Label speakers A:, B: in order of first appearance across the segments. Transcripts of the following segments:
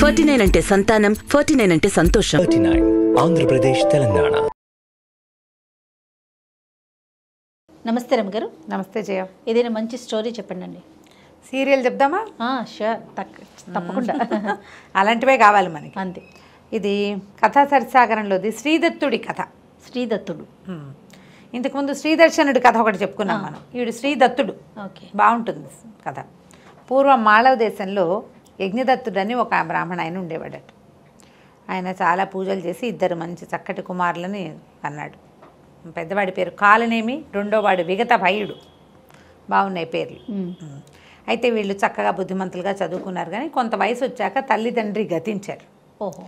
A: Forty nine అంటే సంతానం forty nine అంటే సంతోషం థర్టీ నైన్ ఆంధ్రప్రదేశ్ తెలంగాణ నమస్తే రమ్మ గారు నమస్తే జయ ఏదైనా మంచి స్టోరీ చెప్పండి అండి సీరియల్ చెప్దామా షూర్ తప్పకుండా అలాంటివే కావాలి మనకి అంతే ఇది కథా సరసాగరంలోది శ్రీదత్తుడి కథ శ్రీదత్తుడు ఇంతకుముందు శ్రీదర్శనుడి కథ ఒకటి చెప్పుకున్నాం మనం ఈవిడు శ్రీదత్తుడు ఓకే బాగుంటుంది కథ పూర్వం మాళవ దేశంలో యజ్ఞదత్తుడని ఒక బ్రాహ్మణ ఆయన ఉండేవాడట ఆయన చాలా పూజలు చేసి ఇద్దరు మంచి చక్కటి కుమారులని అన్నాడు పెద్దవాడి పేరు కాలనేమి రెండోవాడు విగత భయుడు బాగున్నాయి పేర్లు అయితే వీళ్ళు చక్కగా బుద్ధిమంతులుగా చదువుకున్నారు కానీ కొంత వయసు వచ్చాక తల్లిదండ్రి గతించారు ఓహో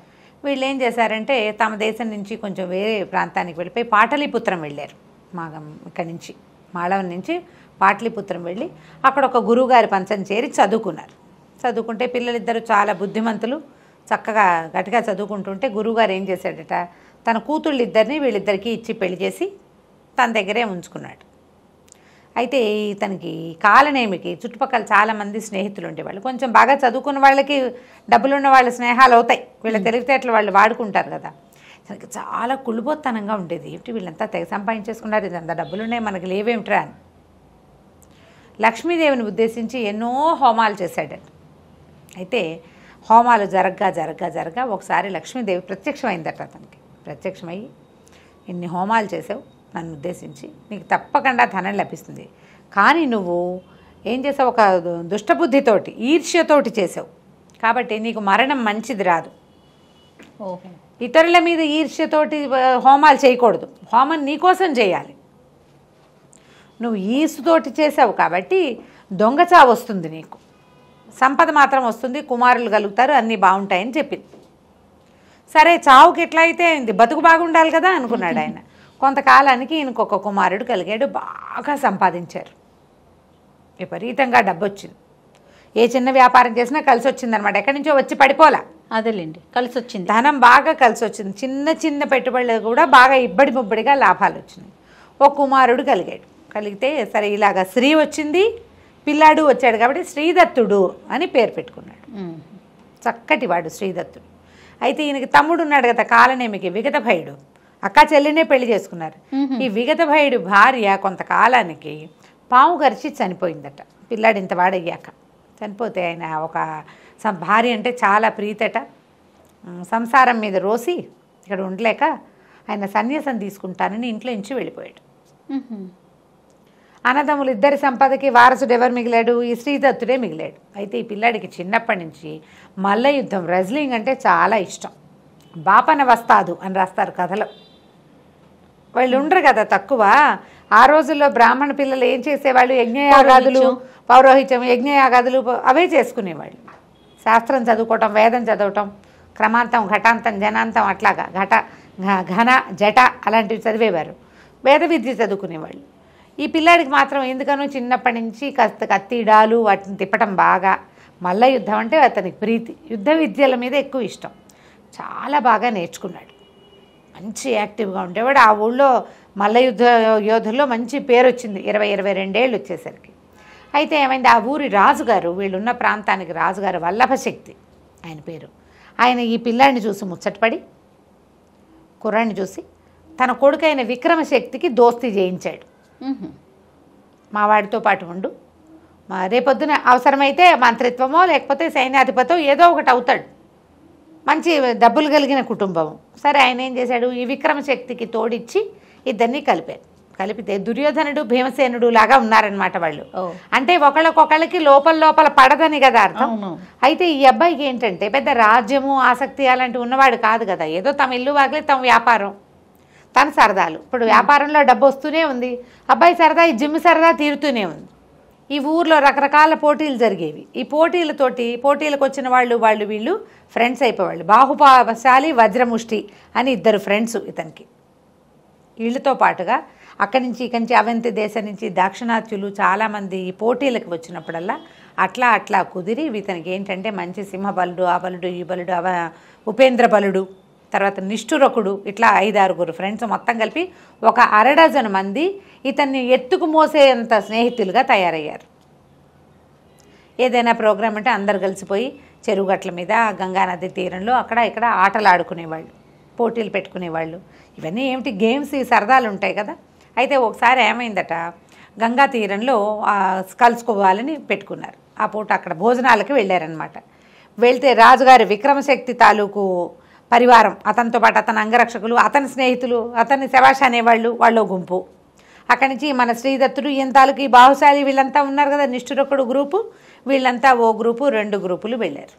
A: వీళ్ళు ఏం చేశారంటే తమ దేశం నుంచి కొంచెం వేరే ప్రాంతానికి వెళ్ళిపోయి పాటలీపుత్రం వెళ్ళారు మాగం ఇక్కడి నుంచి మాళవ నుంచి పాటలీపుత్రం వెళ్ళి అక్కడ ఒక గురువుగారి పంచం చేరి చదువుకున్నారు చదువుకుంటే పిల్లలిద్దరూ చాలా బుద్ధిమంతులు చక్కగా గట్టిగా చదువుకుంటుంటే గురువుగారు ఏం చేశాడట తన కూతుళ్ళిద్దరిని వీళ్ళిద్దరికీ ఇచ్చి పెళ్లి చేసి తన దగ్గరే ఉంచుకున్నాడు అయితే ఇతనికి కాలనేమికి చుట్టుపక్కల చాలామంది స్నేహితులు ఉండేవాళ్ళు కొంచెం బాగా చదువుకున్న వాళ్ళకి డబ్బులున్న వాళ్ళ స్నేహాలు అవుతాయి వీళ్ళ తెలివితేటలు వాళ్ళు వాడుకుంటారు కదా తనకి చాలా కుళ్ళుబోత్తనంగా ఉండేది ఏమిటి వీళ్ళంతా తెగ సంపాదించేసుకున్నారు ఇదంతా డబ్బులు ఉన్నాయి మనకి లేవేమిట్రా అని లక్ష్మీదేవిని ఉద్దేశించి ఎన్నో హోమాలు చేశాడు అయితే హోమాలు జరగ్గా జరగ్గా జరగ్గా ఒకసారి లక్ష్మీదేవి ప్రత్యక్షమైందట అతనికి ప్రత్యక్షమై ఇన్ని హోమాలు చేసావు నన్ను ఉద్దేశించి నీకు తప్పకుండా ధనం లభిస్తుంది కానీ నువ్వు ఏం చేసావు ఒక దుష్టబుద్ధితోటి ఈర్ష్యతోటి చేసావు కాబట్టి నీకు మరణం మంచిది రాదు ఇతరుల మీద ఈర్ష్యతోటి హోమాలు చేయకూడదు హోమం నీకోసం చేయాలి నువ్వు ఈసుతోటి చేసావు కాబట్టి దొంగచావు వస్తుంది నీకు సంపద మాత్రం వస్తుంది కుమారులు కలుగుతారు అన్నీ బాగుంటాయని చెప్పింది సరే చావుకి ఎట్లా అయితే అయింది బతుకు బాగుండాలి కదా అనుకున్నాడు ఆయన కొంతకాలానికి ఈయనకొక కుమారుడు కలిగాడు బాగా సంపాదించారు విపరీతంగా డబ్బు వచ్చింది ఏ చిన్న వ్యాపారం చేసినా కలిసి వచ్చిందనమాట ఎక్కడి నుంచో వచ్చి పడిపోలా అదేలేండి కలిసి వచ్చింది ధనం బాగా కలిసి వచ్చింది చిన్న చిన్న పెట్టుబడులు కూడా బాగా ఇబ్బడి ముబ్బడిగా లాభాలు వచ్చినాయి ఓ కుమారుడు కలిగాడు కలిగితే సరే ఇలాగ స్త్రీ వచ్చింది పిల్లాడు వచ్చాడు కాబట్టి శ్రీదత్తుడు అని పేరు పెట్టుకున్నాడు చక్కటి వాడు శ్రీదత్తుడు అయితే ఈయనకి తమ్ముడు ఉన్నాడు కదా కాలనేమికి విగతభయుడు అక్క చెల్లినే పెళ్లి చేసుకున్నారు ఈ విగతభయుడు భార్య కొంతకాలానికి పాము గరిచి చనిపోయిందట పిల్లాడు ఇంత వాడయ్యాక చనిపోతే ఆయన ఒక భార్య అంటే చాలా ప్రీతట సంసారం మీద రోసి ఇక్కడ ఉండలేక ఆయన సన్యాసం తీసుకుంటానని ఇంట్లో నుంచి వెళ్ళిపోయాడు అన్నదమ్ములు ఇద్దరి సంపదకి వారసుడు ఎవరు మిగిలాడు ఈ శ్రీదత్తుడే మిగిలాడు అయితే ఈ పిల్లాడికి చిన్నప్పటి నుంచి మల్ల యుద్ధం రెజ్లింగ్ అంటే చాలా ఇష్టం బాపన వస్తాదు అని రాస్తారు కథలో వాళ్ళు ఉండరు కదా తక్కువ ఆ రోజుల్లో బ్రాహ్మణ పిల్లలు ఏం చేసేవాళ్ళు యజ్ఞయాగాదులు పౌరోహిత్యం యజ్ఞయాగాదులు అవే చేసుకునేవాళ్ళు శాస్త్రం చదువుకోవటం వేదం చదవటం క్రమాంతం ఘటాంతం జనాంతం అట్లాగా ఘట ఘన జట అలాంటివి చదివేవారు వేద విద్య చదువుకునేవాళ్ళు ఈ పిల్లాడికి మాత్రం ఎందుకనో చిన్నప్పటి నుంచి కాస్త కత్తిడాలు వాటిని తిప్పటం బాగా మల్ల యుద్ధం అంటే అతనికి ప్రీతి యుద్ధ విద్యల మీద ఎక్కువ ఇష్టం చాలా బాగా నేర్చుకున్నాడు మంచి యాక్టివ్గా ఉండేవాడు ఆ ఊళ్ళో మల్ల యుద్ధ యోధుల్లో మంచి పేరు వచ్చింది ఇరవై ఇరవై రెండేళ్ళు వచ్చేసరికి అయితే ఏమైంది ఆ ఊరి రాజుగారు వీళ్ళున్న ప్రాంతానికి రాజుగారు వల్లభశక్తి ఆయన పేరు ఆయన ఈ పిల్లాడిని చూసి ముచ్చటపడి కుర్రాన్ని చూసి తన కొడుకైన విక్రమశక్తికి దోస్తీ చేయించాడు మా వాడితో పాటు ఉండు మా రేపొద్దున అవసరమైతే మంత్రిత్వమో లేకపోతే సైన్యాధిపతో ఏదో ఒకటి అవుతాడు మంచి డబ్బులు కలిగిన కుటుంబం సరే ఆయన ఏం చేశాడు ఈ విక్రమశక్తికి తోడిచ్చి ఇద్దరిని కలిపారు కలిపితే దుర్యోధనుడు భీమసేనుడు లాగా ఉన్నారనమాట వాళ్ళు అంటే ఒకళ్ళకొకళ్ళకి లోపల లోపల పడదని కదా అర్థం అయితే ఈ అబ్బాయికి ఏంటంటే పెద్ద రాజ్యము ఆసక్తి అలాంటివి ఉన్నవాడు కాదు కదా ఏదో తమ ఇల్లు వాగలే తమ వ్యాపారం తన సరదాలు ఇప్పుడు hmm. వ్యాపారంలో డబ్బు వస్తూనే ఉంది అబ్బాయి సరదా ఈ జిమ్ సరదా తీరుతూనే ఉంది ఈ ఊర్లో రకరకాల పోటీలు జరిగేవి ఈ పోటీలతోటి పోటీలకు వచ్చిన వాళ్ళు వాళ్ళు వీళ్ళు ఫ్రెండ్స్ అయిపోయేవాళ్ళు బాహుపాశాలి వజ్రముష్టి అని ఇద్దరు ఫ్రెండ్స్ ఇతనికి వీళ్ళతో పాటుగా అక్కడి నుంచి ఇక్కడి నుంచి అవంతి దేశం నుంచి దాక్షిణాత్యులు చాలామంది ఈ పోటీలకు వచ్చినప్పుడల్లా అట్లా అట్లా కుదిరి ఇతనికి ఏంటంటే మంచి సింహబలుడు ఆ బలుడు ఈ బలుడు అవ ఉపేంద్ర బలుడు తర్వాత నిష్ఠురకుడు ఇట్లా ఐదారుగురు ఫ్రెండ్స్ మొత్తం కలిపి ఒక అరడజన్ మంది ఇతన్ని ఎత్తుకు మోసేంత స్నేహితులుగా తయారయ్యారు ఏదైనా ప్రోగ్రాం అంటే అందరు కలిసిపోయి చెరువుగట్ల మీద గంగానది తీరంలో అక్కడ ఇక్కడ ఆటలు ఆడుకునేవాళ్ళు పోటీలు పెట్టుకునేవాళ్ళు ఇవన్నీ ఏమిటి గేమ్స్ ఈ సరదాలు ఉంటాయి కదా అయితే ఒకసారి ఏమైందట గంగా తీరంలో కలుసుకోవాలని పెట్టుకున్నారు ఆ పూట అక్కడ భోజనాలకి వెళ్ళారనమాట వెళ్తే రాజుగారి విక్రమశక్తి తాలూకు పరివారం అతనితో పాటు అతని అంగరక్షకులు అతని స్నేహితులు అతని శవాష అనేవాళ్ళు వాళ్ళు గుంపు అక్కడి నుంచి మన శ్రీదత్తుడు ఈ బాహుశాలి వీళ్ళంతా ఉన్నారు కదా నిష్ఠురొక్కడు గ్రూపు వీళ్ళంతా ఓ గ్రూపు రెండు గ్రూపులు వెళ్ళారు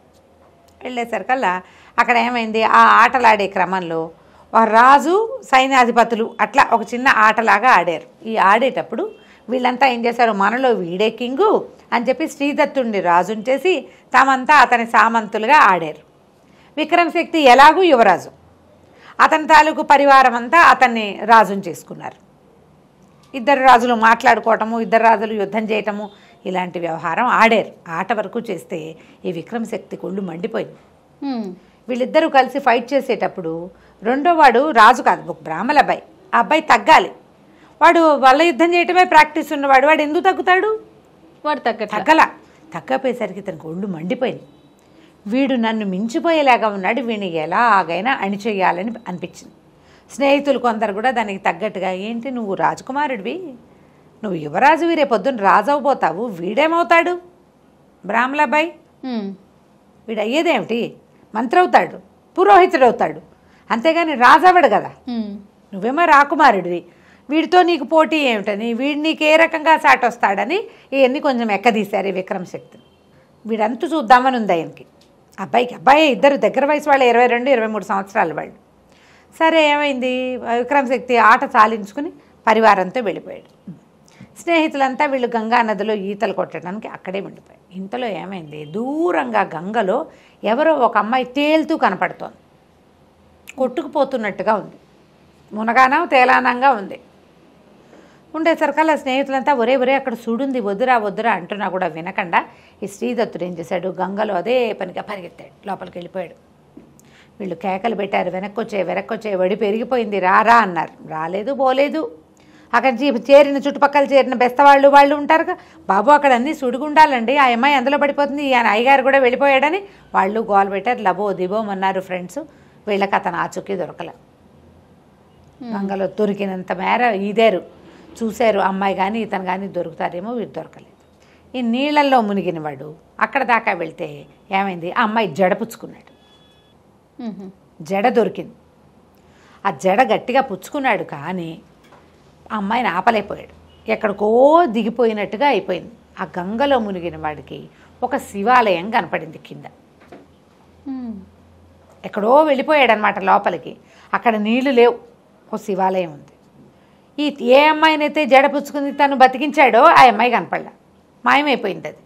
A: వెళ్ళేసరికల్లా అక్కడ ఏమైంది ఆ ఆటలాడే క్రమంలో రాజు సైన్యాధిపతులు అట్లా ఒక చిన్న ఆటలాగా ఆడారు ఈ ఆడేటప్పుడు వీళ్ళంతా ఏం చేశారు మనలో వీడే కింగు అని చెప్పి శ్రీదత్తుడిని రాజుని చేసి తమంతా అతని సామంతులుగా ఆడారు విక్రమ్ శక్తి ఎలాగూ యువరాజు అతని తాలూకు పరివారం అంతా అతన్ని రాజుని చేసుకున్నారు ఇద్దరు రాజులు మాట్లాడుకోవటము ఇద్దరు రాజులు యుద్ధం చేయటము ఇలాంటి వ్యవహారం ఆడారు ఆట వరకు చేస్తే ఈ విక్రమశక్తి కొళ్ళు మండిపోయింది వీళ్ళిద్దరూ కలిసి ఫైట్ చేసేటప్పుడు రెండో వాడు రాజు కాదు బ్రాహ్మల అబ్బాయి ఆ అబ్బాయి తగ్గాలి వాడు వల్ల యుద్ధం చేయటమే ప్రాక్టీస్ ఉన్నవాడు వాడు ఎందుకు తగ్గుతాడు వాడు తగ్గ తగ్గల తగ్గపోయేసరికి ఇతనికి ఒళ్ళు మండిపోయింది వీడు నన్ను మించిపోయేలాగా ఉన్నాడు ఎలా ఆగైనా అణిచేయాలని అనిపించింది స్నేహితులు కొందరు కూడా దానికి తగ్గట్టుగా ఏంటి నువ్వు రాజకుమారుడివి నువ్వు యువరాజు యువరాజువి రేపొద్దున రాజవబోతావు వీడేమవుతాడు బ్రాహ్మలాబాయ్ వీడు అయ్యేదేమిటి మంత్రవుతాడు పురోహితుడవుతాడు అంతేగాని రాజవడు కదా నువ్వేమో రాకుమారుడివి వీడితో నీకు పోటీ ఏమిటని వీడు నీకు ఏ రకంగా సాటొస్తాడని ఇవన్నీ కొంచెం ఎక్కదీశారు ఈ విక్రమశక్తిని వీడంతు చూద్దామని ఉంది ఆయనకి అబ్బాయికి అబ్బాయి ఇద్దరు దగ్గర వయసు వాళ్ళు ఇరవై రెండు ఇరవై మూడు సంవత్సరాలు వాళ్ళు సరే ఏమైంది విక్రమశక్తి ఆట చాలించుకుని పరివారంతో వెళ్ళిపోయాడు స్నేహితులంతా వీళ్ళు గంగా నదిలో ఈతలు కొట్టడానికి అక్కడే వెళ్ళిపోయాయి ఇంతలో ఏమైంది దూరంగా గంగలో ఎవరో ఒక అమ్మాయి తేలుతూ కనపడుతోంది కొట్టుకుపోతున్నట్టుగా ఉంది మునగానా తేలానంగా ఉంది ఉండేసరికల్లా స్నేహితులంతా ఒరే ఒరే అక్కడ చూడుంది వదురా వద్దురా అంటున్నా కూడా వినకుండా ఈ శ్రీదత్తుడు ఏం చేశాడు గంగలో అదే పనిగా పరిగెత్తాడు లోపలికి వెళ్ళిపోయాడు వీళ్ళు కేకలు పెట్టారు వెనక్కొచ్చే వెనక్కొచ్చే వడి పెరిగిపోయింది రారా అన్నారు రాలేదు పోలేదు అక్కడ చేరిన చుట్టుపక్కల చేరిన బెస్తవాళ్ళు వాళ్ళు ఉంటారు బాబు అక్కడ అన్నీ సుడుగుండాలండి ఆ అమ్మాయి అందులో పడిపోతుంది ఆయన అయ్యగారు కూడా వెళ్ళిపోయాడని వాళ్ళు గోల్ పెట్టారు లబో దిబో అన్నారు ఫ్రెండ్స్ వీళ్ళకి అతను ఆచుకి దొరకల గంగలో దొరికినంత మేర ఈదారు చూశారు అమ్మాయి కానీ ఇతను కానీ దొరుకుతారేమో వీడు దొరకలే ఈ నీళ్ళల్లో మునిగినవాడు అక్కడ దాకా వెళ్తే ఏమైంది ఆ అమ్మాయి జడ పుచ్చుకున్నాడు జడ దొరికింది ఆ జడ గట్టిగా పుచ్చుకున్నాడు కానీ ఆ అమ్మాయిని ఆపలేకపోయాడు ఎక్కడికో దిగిపోయినట్టుగా అయిపోయింది ఆ గంగలో మునిగిన వాడికి ఒక శివాలయం కనపడింది కింద ఎక్కడో వెళ్ళిపోయాడనమాట లోపలికి అక్కడ నీళ్లు లేవు ఓ శివాలయం ఉంది ఈ ఏ అమ్మాయినైతే జడ పుచ్చుకుంది తను బతికించాడో ఆ అమ్మాయి కనపడలే మాయమైపోయింది అది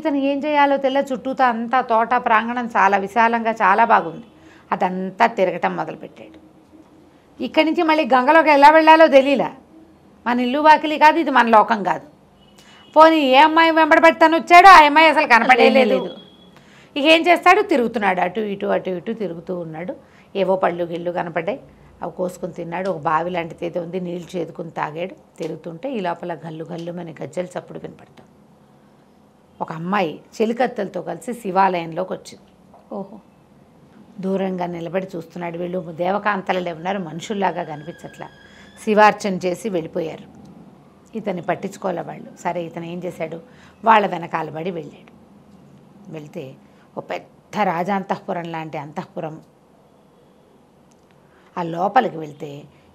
A: ఇతను ఏం చేయాలో తెల్ల చుట్టూతో అంతా తోట ప్రాంగణం చాలా విశాలంగా చాలా బాగుంది అదంతా తిరగటం మొదలుపెట్టాడు ఇక్కడి నుంచి మళ్ళీ గంగలోకి ఎలా వెళ్ళాలో తెలియలా మన ఇల్లు వాకిలి కాదు ఇది మన లోకం కాదు పోనీ ఏ అమ్మాయి వెంబడి తను వచ్చాడో ఆ అమ్మాయి అసలు కనపడేయలేదు ఇక ఏం చేస్తాడు తిరుగుతున్నాడు అటు ఇటు అటు ఇటు తిరుగుతూ ఉన్నాడు ఏవో పళ్ళు గిళ్ళు కనపడ్డాయి అవి కోసుకొని తిన్నాడు ఒక బావి లాంటిది ఏదో ఉంది నీళ్లు చేదుకుని తాగాడు తిరుగుతుంటే ఈ లోపల గల్లు గల్లు మన గజ్జలు చప్పుడు వినపడతాం ఒక అమ్మాయి చెలికత్తెలతో కలిసి శివాలయంలోకి వచ్చింది ఓహో దూరంగా నిలబడి చూస్తున్నాడు వీళ్ళు దేవకాంతలలో ఉన్నారు మనుషుల్లాగా కనిపించట్లా శివార్చన చేసి వెళ్ళిపోయారు ఇతన్ని పట్టించుకోలే వాళ్ళు సరే ఇతను ఏం చేశాడు వాళ్ళ వెనకాల పడి వెళ్ళాడు వెళ్తే ఓ పెద్ద రాజాంతఃపురం లాంటి అంతఃపురం ఆ లోపలికి వెళ్తే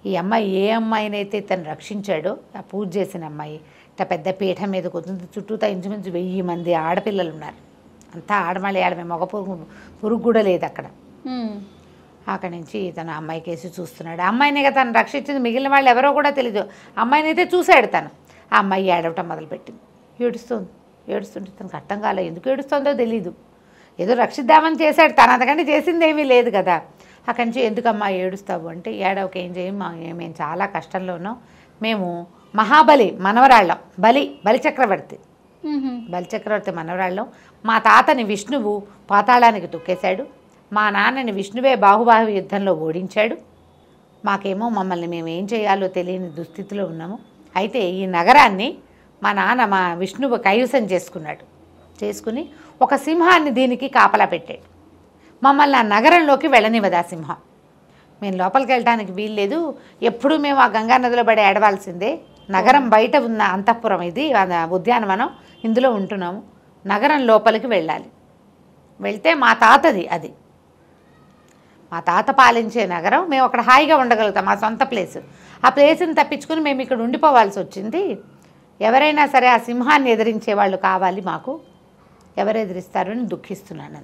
A: ఈ అమ్మాయి ఏ అమ్మాయినైతే తను రక్షించాడో ఆ పూజ చేసిన అమ్మాయి ఇట్లా పెద్ద పీఠం మీద కొద్ది చుట్టూతా ఇంచుమించు వెయ్యి మంది ఆడపిల్లలు ఉన్నారు అంతా ఆడమళ్ళి ఆడమే మగ పురుగు పురుగు కూడా లేదు అక్కడ అక్కడి నుంచి తను అమ్మాయి కేసి చూస్తున్నాడు అమ్మాయినే తను రక్షించింది మిగిలిన వాళ్ళు ఎవరో కూడా తెలీదు అమ్మాయిని అయితే చూశాడు తను ఆ అమ్మాయి ఏడవటం మొదలుపెట్టింది ఏడుస్తుంది ఏడుస్తుంటే తనకు అర్థం కాలేదు ఎందుకు ఏడుస్తుందో తెలీదు ఏదో రక్షిద్దామని చేశాడు తను అంతకంటే చేసింది ఏమీ లేదు కదా అక్కడి నుంచి ఎందుకమ్మా ఏడుస్తావు అంటే ఏడవకి ఏం చేయమ్మా మేము చాలా కష్టంలో ఉన్నాం మేము మహాబలి మనవరాళ్ళం బలి బలిచక్రవర్తి బలిచక్రవర్తి మనవరాళ్ళం మా తాతని విష్ణువు పాతాళానికి తొక్కేశాడు మా నాన్నని విష్ణువే బాహుబాహు యుద్ధంలో ఓడించాడు మాకేమో మమ్మల్ని మేము ఏం చేయాలో తెలియని దుస్థితిలో ఉన్నాము అయితే ఈ నగరాన్ని మా నాన్న మా విష్ణువు కైవసం చేసుకున్నాడు చేసుకుని ఒక సింహాన్ని దీనికి కాపలా పెట్టాడు మమ్మల్ని ఆ నగరంలోకి వెళ్ళనివ్వదా సింహం మేము లోపలికి వెళ్ళడానికి వీల్లేదు ఎప్పుడూ మేము ఆ గంగా నదిలో పడి ఏడవాల్సిందే నగరం బయట ఉన్న అంతఃపురం ఇది ఉద్యానవనం ఇందులో ఉంటున్నాము నగరం లోపలికి వెళ్ళాలి వెళ్తే మా తాతది అది మా తాత పాలించే నగరం మేము అక్కడ హాయిగా ఉండగలుగుతాం మా సొంత ప్లేస్ ఆ ప్లేస్ని తప్పించుకుని మేము ఇక్కడ ఉండిపోవాల్సి వచ్చింది ఎవరైనా సరే ఆ సింహాన్ని ఎదిరించే వాళ్ళు కావాలి మాకు ఎవరు అని దుఃఖిస్తున్నాను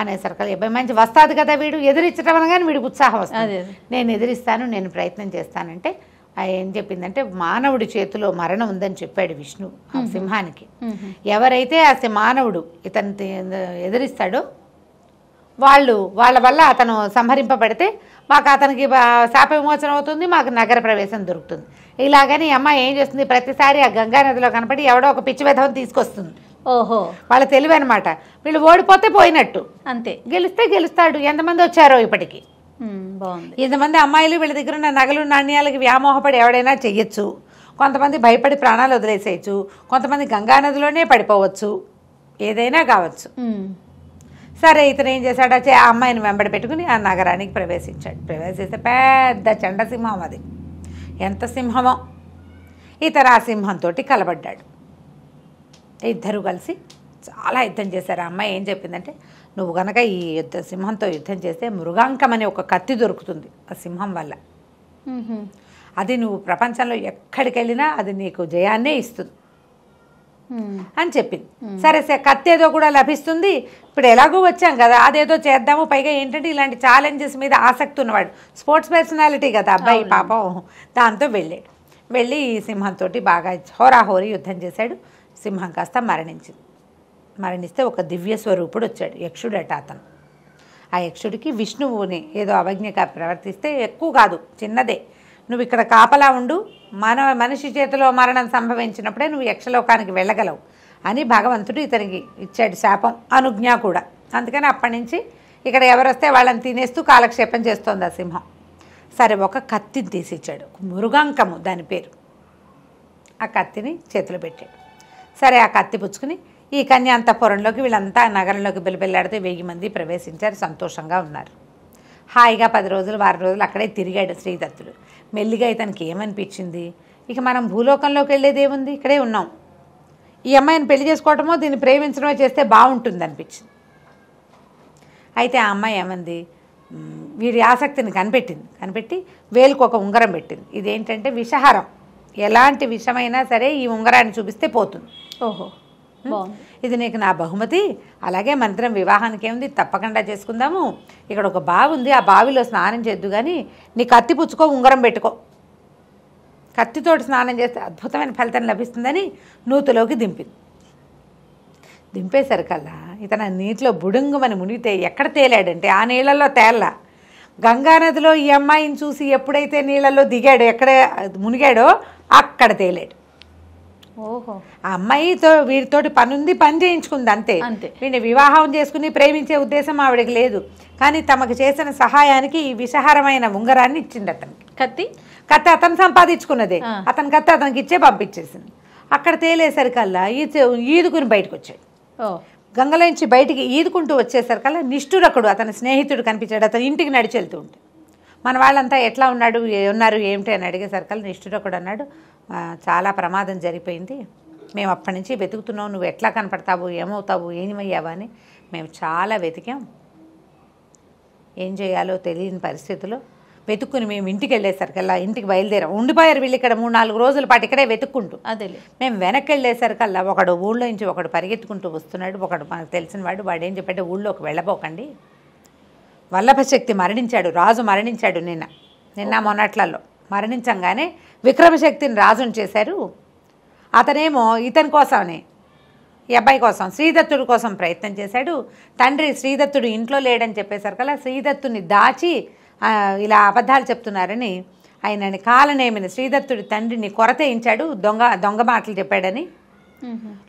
A: అనేసరికి అబ్బాయి మంచి వస్తాది కదా వీడు ఎదిరించడం అనగానే వీడికి ఉత్సాహం వస్తుంది నేను ఎదిరిస్తాను నేను ప్రయత్నం చేస్తానంటే ఏం చెప్పిందంటే మానవుడి చేతిలో మరణం ఉందని చెప్పాడు విష్ణు ఆ సింహానికి ఎవరైతే ఆ మానవుడు ఇతను ఎదిరిస్తాడో వాళ్ళు వాళ్ళ వల్ల అతను సంహరింపబడితే మాకు అతనికి శాప విమోచన అవుతుంది మాకు నగర ప్రవేశం దొరుకుతుంది ఇలాగని అమ్మ ఏం చేస్తుంది ప్రతిసారి ఆ గంగా నదిలో కనపడి ఎవడో ఒక పిచ్చి విధవం తీసుకొస్తుంది ఓహో వాళ్ళ తెలివి అనమాట వీళ్ళు ఓడిపోతే పోయినట్టు అంతే గెలిస్తే గెలుస్తాడు ఎంతమంది వచ్చారో ఇప్పటికి బాగుంది ఇంతమంది అమ్మాయిలు వీళ్ళ దగ్గర ఉన్న నగలు నాణ్యాలకి వ్యామోహపడి ఎవడైనా చెయ్యొచ్చు కొంతమంది భయపడి ప్రాణాలు వదిలేసేయచ్చు కొంతమంది గంగానదిలోనే పడిపోవచ్చు ఏదైనా కావచ్చు సరే ఇతను ఏం చేశాడు ఆ అమ్మాయిని వెంబడి పెట్టుకుని ఆ నగరానికి ప్రవేశించాడు ప్రవేశిస్తే పెద్ద చండసింహం అది ఎంత సింహమో ఇతను ఆ సింహంతో కలబడ్డాడు ఇద్దరు కలిసి చాలా యుద్ధం చేశారు ఆ అమ్మాయి ఏం చెప్పిందంటే నువ్వు కనుక ఈ యుద్ధ సింహంతో యుద్ధం చేస్తే మృగాంకం అనే ఒక కత్తి దొరుకుతుంది ఆ సింహం వల్ల అది నువ్వు ప్రపంచంలో ఎక్కడికి వెళ్ళినా అది నీకు జయాన్నే ఇస్తుంది అని చెప్పింది సరే సరే కత్తి ఏదో కూడా లభిస్తుంది ఇప్పుడు ఎలాగో వచ్చాం కదా అదేదో చేద్దాము పైగా ఏంటంటే ఇలాంటి ఛాలెంజెస్ మీద ఆసక్తి ఉన్నవాడు స్పోర్ట్స్ పర్సనాలిటీ కదా అబ్బాయి పాపం దాంతో వెళ్ళాడు వెళ్ళి ఈ సింహంతో బాగా హోరాహోరీ యుద్ధం చేశాడు సింహం కాస్త మరణించింది మరణిస్తే ఒక దివ్య స్వరూపుడు వచ్చాడు యక్షుడట అతను ఆ యక్షుడికి విష్ణువుని ఏదో అవజ్ఞగా ప్రవర్తిస్తే ఎక్కువ కాదు చిన్నదే నువ్వు ఇక్కడ కాపలా ఉండు మన మనిషి చేతిలో మరణం సంభవించినప్పుడే నువ్వు యక్షలోకానికి వెళ్ళగలవు అని భగవంతుడు ఇతనికి ఇచ్చాడు శాపం అనుజ్ఞ కూడా అందుకని అప్పటి నుంచి ఇక్కడ ఎవరొస్తే వాళ్ళని తినేస్తూ కాలక్షేపం చేస్తోంది ఆ సింహం సరే ఒక కత్తిని తీసిచ్చాడు మృగాంకము దాని పేరు ఆ కత్తిని చేతిలో పెట్టాడు సరే ఆ కత్తి పుచ్చుకుని ఈ కన్యాంతపురంలోకి వీళ్ళంతా నగరంలోకి బిలబిల్లాడితే వెయ్యి మంది ప్రవేశించారు సంతోషంగా ఉన్నారు హాయిగా పది రోజులు వారం రోజులు అక్కడే తిరిగాడు శ్రీదత్తుడు మెల్లిగా ఇతనికి ఏమనిపించింది ఇక మనం భూలోకంలోకి ఏముంది ఇక్కడే ఉన్నాం ఈ అమ్మాయిని పెళ్లి చేసుకోవటమో దీన్ని ప్రేమించడమే చేస్తే బాగుంటుంది అనిపించింది అయితే ఆ అమ్మాయి ఏమంది వీడి ఆసక్తిని కనిపెట్టింది కనిపెట్టి వేలుకు ఒక ఉంగరం పెట్టింది ఇదేంటంటే విషహారం ఎలాంటి విషమైనా సరే ఈ ఉంగరాన్ని చూపిస్తే పోతుంది ఓహో ఇది నీకు నా బహుమతి అలాగే మనిద్దరం వివాహానికి ఏముంది తప్పకుండా చేసుకుందాము ఇక్కడ ఒక బావి ఉంది ఆ బావిలో స్నానం చేద్దు కానీ నీ కత్తి పుచ్చుకో ఉంగరం పెట్టుకో కత్తితోటి స్నానం చేస్తే అద్భుతమైన ఫలితం లభిస్తుందని నూతులోకి దింపింది దింపేసరికల్లా ఇతను నీటిలో బుడుంగమని మునిగితే ఎక్కడ తేలాడంటే ఆ నీళ్ళల్లో తేల్లా గంగానదిలో ఈ అమ్మాయిని చూసి ఎప్పుడైతే నీళ్ళల్లో దిగాడో ఎక్కడ మునిగాడో అక్కడ తేలాడు ఆ అమ్మాయితో వీరితోటి పనుంది పని చేయించుకుంది అంతే వీడిని వివాహం చేసుకుని ప్రేమించే ఉద్దేశం ఆవిడకి లేదు కానీ తమకు చేసిన సహాయానికి ఈ విషహారమైన ఉంగరాన్ని ఇచ్చింది అతనికి కత్తి కత్తి అతను సంపాదించుకున్నదే అతని కత్తి అతనికి ఇచ్చే పంపించేసింది అక్కడ తేలేసరికల్లా ఈ ఈదుకుని బయటకు వచ్చాయి గంగలోంచి బయటికి ఈదుకుంటూ వచ్చేసరికల్లా నిష్ఠురకుడు అతని స్నేహితుడు కనిపించాడు అతని ఇంటికి నడిచి వెళ్తూ ఉంటాడు మన వాళ్ళంతా ఎట్లా ఉన్నాడు ఉన్నారు ఏమిటి అని అడిగేసరికల్లా నిష్ఠురకుడు అన్నాడు చాలా ప్రమాదం జరిగిపోయింది మేము అప్పటి నుంచి వెతుకుతున్నావు నువ్వు ఎట్లా కనపడతావు ఏమవుతావు ఏమయ్యావు అని మేము చాలా వెతికాం ఏం చేయాలో తెలియని పరిస్థితులు వెతుక్కుని మేము ఇంటికి వెళ్ళేసరికల్లా ఇంటికి బయలుదేరాం ఉండిపోయారు వీళ్ళు ఇక్కడ మూడు నాలుగు రోజుల పాటు ఇక్కడే వెతుక్కుంటూ అదే మేము వెనక్కి వెళ్ళేసరికల్లా ఒకడు ఊళ్ళో నుంచి ఒకడు పరిగెత్తుకుంటూ వస్తున్నాడు ఒకడు మనకు తెలిసిన వాడు వాడు ఏం చెప్పాడు ఊళ్ళోకి వెళ్ళబోకండి వల్లభశక్తి మరణించాడు రాజు మరణించాడు నిన్న నిన్న మొన్నట్లలో మరణించంగానే విక్రమశక్తిని రాజును చేశారు అతనేమో ఇతని కోసమని ఈ అబ్బాయి కోసం శ్రీదత్తుడి కోసం ప్రయత్నం చేశాడు తండ్రి శ్రీదత్తుడు ఇంట్లో లేడని చెప్పేసరికి అలా శ్రీదత్తుని దాచి ఇలా అబద్ధాలు చెప్తున్నారని ఆయనని కాలనేమిని శ్రీదత్తుడి తండ్రిని కొరతయించాడు దొంగ దొంగ మాటలు చెప్పాడని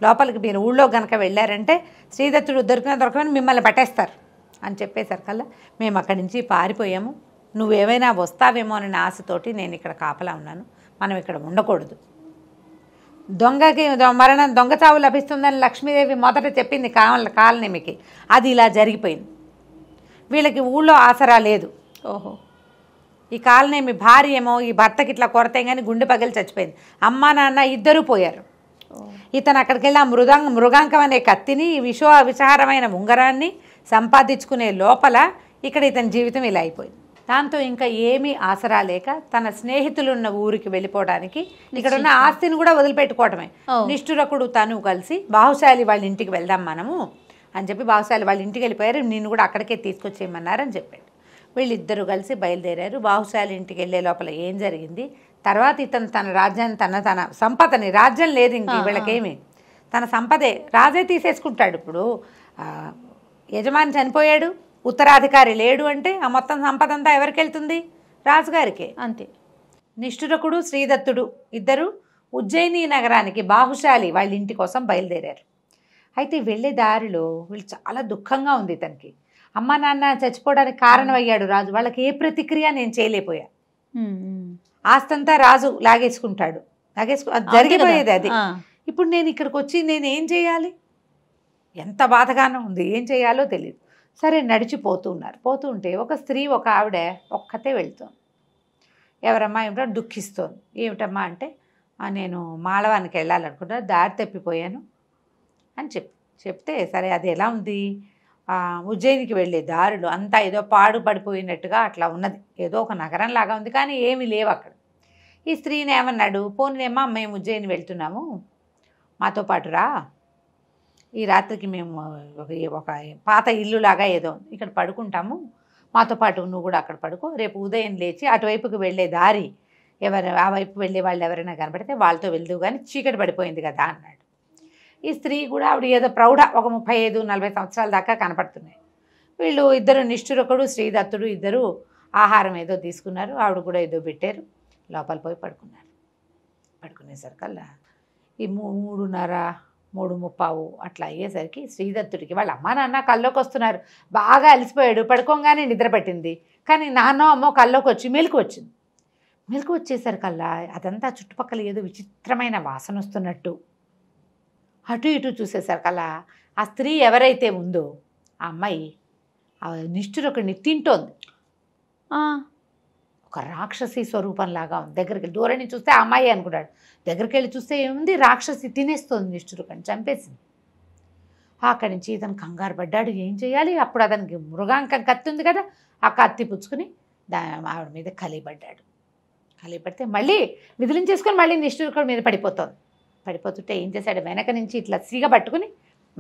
A: లోపలికి మీరు ఊళ్ళో గనక వెళ్ళారంటే శ్రీదత్తుడు దొరికిన దొరకమని మిమ్మల్ని పట్టేస్తారు అని చెప్పేసరికల్లా మేము అక్కడి నుంచి పారిపోయాము నువ్వేమైనా వస్తావేమో అనే ఆశతోటి నేను ఇక్కడ కాపలా ఉన్నాను మనం ఇక్కడ ఉండకూడదు దొంగకి మరణం దొంగ చావు లభిస్తుందని లక్ష్మీదేవి మొదట చెప్పింది కావల కాలనిమికి అది ఇలా జరిగిపోయింది వీళ్ళకి ఊళ్ళో ఆసరా లేదు ఓహో ఈ కాలనేమి భార్య ఏమో ఈ భర్తకి ఇట్లా కొరతాయి కానీ గుండె పగిలి చచ్చిపోయింది అమ్మ నాన్న ఇద్దరూ పోయారు ఇతను అక్కడికి వెళ్ళి ఆ మృగాంకం అనే కత్తిని విశ్వ విషహారమైన ఉంగరాన్ని సంపాదించుకునే లోపల ఇక్కడ ఇతని జీవితం ఇలా అయిపోయింది దాంతో ఇంకా ఏమీ ఆసరా లేక తన స్నేహితులున్న ఊరికి వెళ్ళిపోవడానికి ఇక్కడ ఉన్న ఆస్తిని కూడా వదిలిపెట్టుకోవటమే నిష్ఠురకుడు తను కలిసి బాహుశాలి వాళ్ళ ఇంటికి వెళ్దాం మనము అని చెప్పి బాహుశాలి వాళ్ళ ఇంటికి వెళ్ళిపోయారు నేను కూడా అక్కడికే తీసుకొచ్చేయమన్నారని చెప్పాడు వీళ్ళిద్దరూ కలిసి బయలుదేరారు బాహుశాలి ఇంటికి వెళ్ళే లోపల ఏం జరిగింది తర్వాత ఇతను తన రాజ్యాన్ని తన తన సంపదని రాజ్యం లేదు ఇంక వీళ్ళకేమి తన సంపదే రాజే తీసేసుకుంటాడు ఇప్పుడు యజమాని చనిపోయాడు ఉత్తరాధికారి లేడు అంటే ఆ మొత్తం సంపద అంతా ఎవరికి వెళ్తుంది రాజుగారికే అంతే నిష్ఠురకుడు శ్రీదత్తుడు ఇద్దరు ఉజ్జయిని నగరానికి బాహుశాలి వాళ్ళ ఇంటి కోసం బయలుదేరారు అయితే వెళ్ళే దారిలో వీళ్ళు చాలా దుఃఖంగా ఉంది తనకి అమ్మ నాన్న చచ్చిపోవడానికి కారణం అయ్యాడు రాజు వాళ్ళకి ఏ ప్రతిక్రియ నేను చేయలేకపోయా ఆస్తంతా రాజు లాగేసుకుంటాడు లాగేసుకు జరిగిపోయేది అది ఇప్పుడు నేను ఇక్కడికి వచ్చి నేను ఏం చేయాలి ఎంత బాధగానో ఉంది ఏం చేయాలో తెలియదు సరే నడిచిపోతున్నారు ఉన్నారు పోతూ ఉంటే ఒక స్త్రీ ఒక ఆవిడ ఒక్కతే వెళ్తుంది ఎవరమ్మా ఏమిటో దుఃఖిస్తోంది ఏమిటమ్మా అంటే నేను మాళవానికి వెళ్ళాలనుకుంటా దారి తప్పిపోయాను అని చెప్ చెప్తే సరే అది ఎలా ఉంది ఉజ్జయినికి వెళ్ళే దారులు అంతా ఏదో పాడుపడిపోయినట్టుగా అట్లా ఉన్నది ఏదో ఒక నగరం లాగా ఉంది కానీ ఏమీ లేవు అక్కడ ఈ స్త్రీని ఏమన్నాడు పోనీలేమా మేము ఉజ్జయిని వెళ్తున్నాము మాతో పాటు రా ఈ రాత్రికి మేము ఒక పాత ఇల్లు లాగా ఏదో ఇక్కడ పడుకుంటాము మాతో పాటు నువ్వు కూడా అక్కడ పడుకో రేపు ఉదయం లేచి అటువైపుకి వెళ్ళే దారి ఎవరు ఆ వైపు వెళ్ళే వాళ్ళు ఎవరైనా కనబడితే వాళ్ళతో వెళ్దు కానీ చీకటి పడిపోయింది కదా అన్నాడు ఈ స్త్రీ కూడా ఆవిడ ఏదో ప్రౌఢ ఒక ముప్పై ఐదు నలభై సంవత్సరాల దాకా కనపడుతున్నాయి వీళ్ళు ఇద్దరు నిష్ఠురకుడు శ్రీదత్తుడు ఇద్దరు ఆహారం ఏదో తీసుకున్నారు ఆవిడ కూడా ఏదో పెట్టారు లోపల పోయి పడుకున్నారు పడుకునేసరికల్లా ఈ మూడున్నర మూడు ముప్పావు అట్లా అయ్యేసరికి శ్రీదత్తుడికి వాళ్ళ అమ్మా నాన్న కల్లోకి వస్తున్నారు బాగా అలసిపోయాడు పడుకోగానే నిద్ర పట్టింది కానీ నాన్న అమ్మో కల్లోకి వచ్చి మెలకు వచ్చింది మెలకు వచ్చేసరికల్లా అదంతా చుట్టుపక్కల ఏదో విచిత్రమైన వాసన వస్తున్నట్టు అటు ఇటు చూసేసరికల్లా ఆ స్త్రీ ఎవరైతే ఉందో ఆ అమ్మాయి నిష్ఠురొకడిని తింటోంది ఒక రాక్షసి స్వరూపంలాగా ఉంది దగ్గరికి దూరం నుంచి చూస్తే అమ్మాయి అనుకున్నాడు దగ్గరికి వెళ్ళి చూస్తే ఏముంది రాక్షసి తినేస్తుంది నిష్ఠుడు కానీ చంపేసింది అక్కడి నుంచి ఇతను కంగారు పడ్డాడు ఏం చేయాలి అప్పుడు అతనికి మృగాంకం కత్తి ఉంది కదా ఆ కత్తి పుచ్చుకుని దా ఆవిడ మీద కలిపడ్డాడు కలిపడితే మళ్ళీ విధులించేసుకొని మళ్ళీ నిష్ఠురుకుడు మీద పడిపోతుంది పడిపోతుంటే ఏం చేశాడు వెనక నుంచి ఇట్లా సీగ పట్టుకుని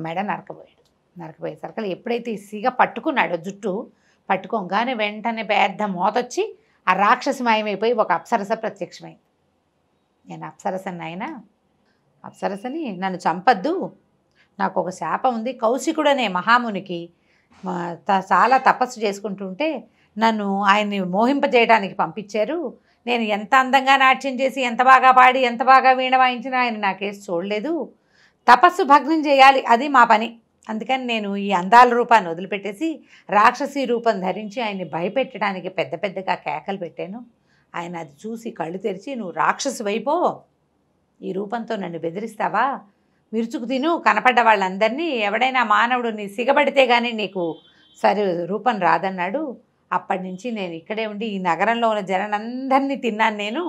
A: మెడ నరకబోయాడు నరకపోయేసరికి ఎప్పుడైతే ఈ సీగ పట్టుకున్నాడో జుట్టు పట్టుకోగానే వెంటనే పెద్ద మోతొచ్చి ఆ రాక్షసి మాయమైపోయి ఒక అప్సరస ప్రత్యక్షమైంది నేను అప్సరసని అయినా అప్సరసని నన్ను చంపద్దు నాకు ఒక శాపం ఉంది కౌశికుడు అనే మహామునికి చాలా తపస్సు చేసుకుంటుంటే నన్ను ఆయన్ని మోహింపజేయడానికి పంపించారు నేను ఎంత అందంగా నాట్యం చేసి ఎంత బాగా పాడి ఎంత బాగా వీణ వాయించినా ఆయన నాకేసి చూడలేదు తపస్సు భగ్నం చేయాలి అది మా పని అందుకని నేను ఈ అందాల రూపాన్ని వదిలిపెట్టేసి రాక్షసి రూపం ధరించి ఆయన్ని భయపెట్టడానికి పెద్ద పెద్దగా కేకలు పెట్టాను ఆయన అది చూసి కళ్ళు తెరిచి నువ్వు రాక్షసి వైపో ఈ రూపంతో నన్ను బెదిరిస్తావా మిరుచుకు తిను కనపడ్డ వాళ్ళందరినీ ఎవడైనా మానవుడు నీ సిగబడితే గానీ నీకు సరి రూపం రాదన్నాడు అప్పటి నుంచి నేను ఇక్కడే ఉండి ఈ నగరంలో ఉన్న జనందరినీ తిన్నాను నేను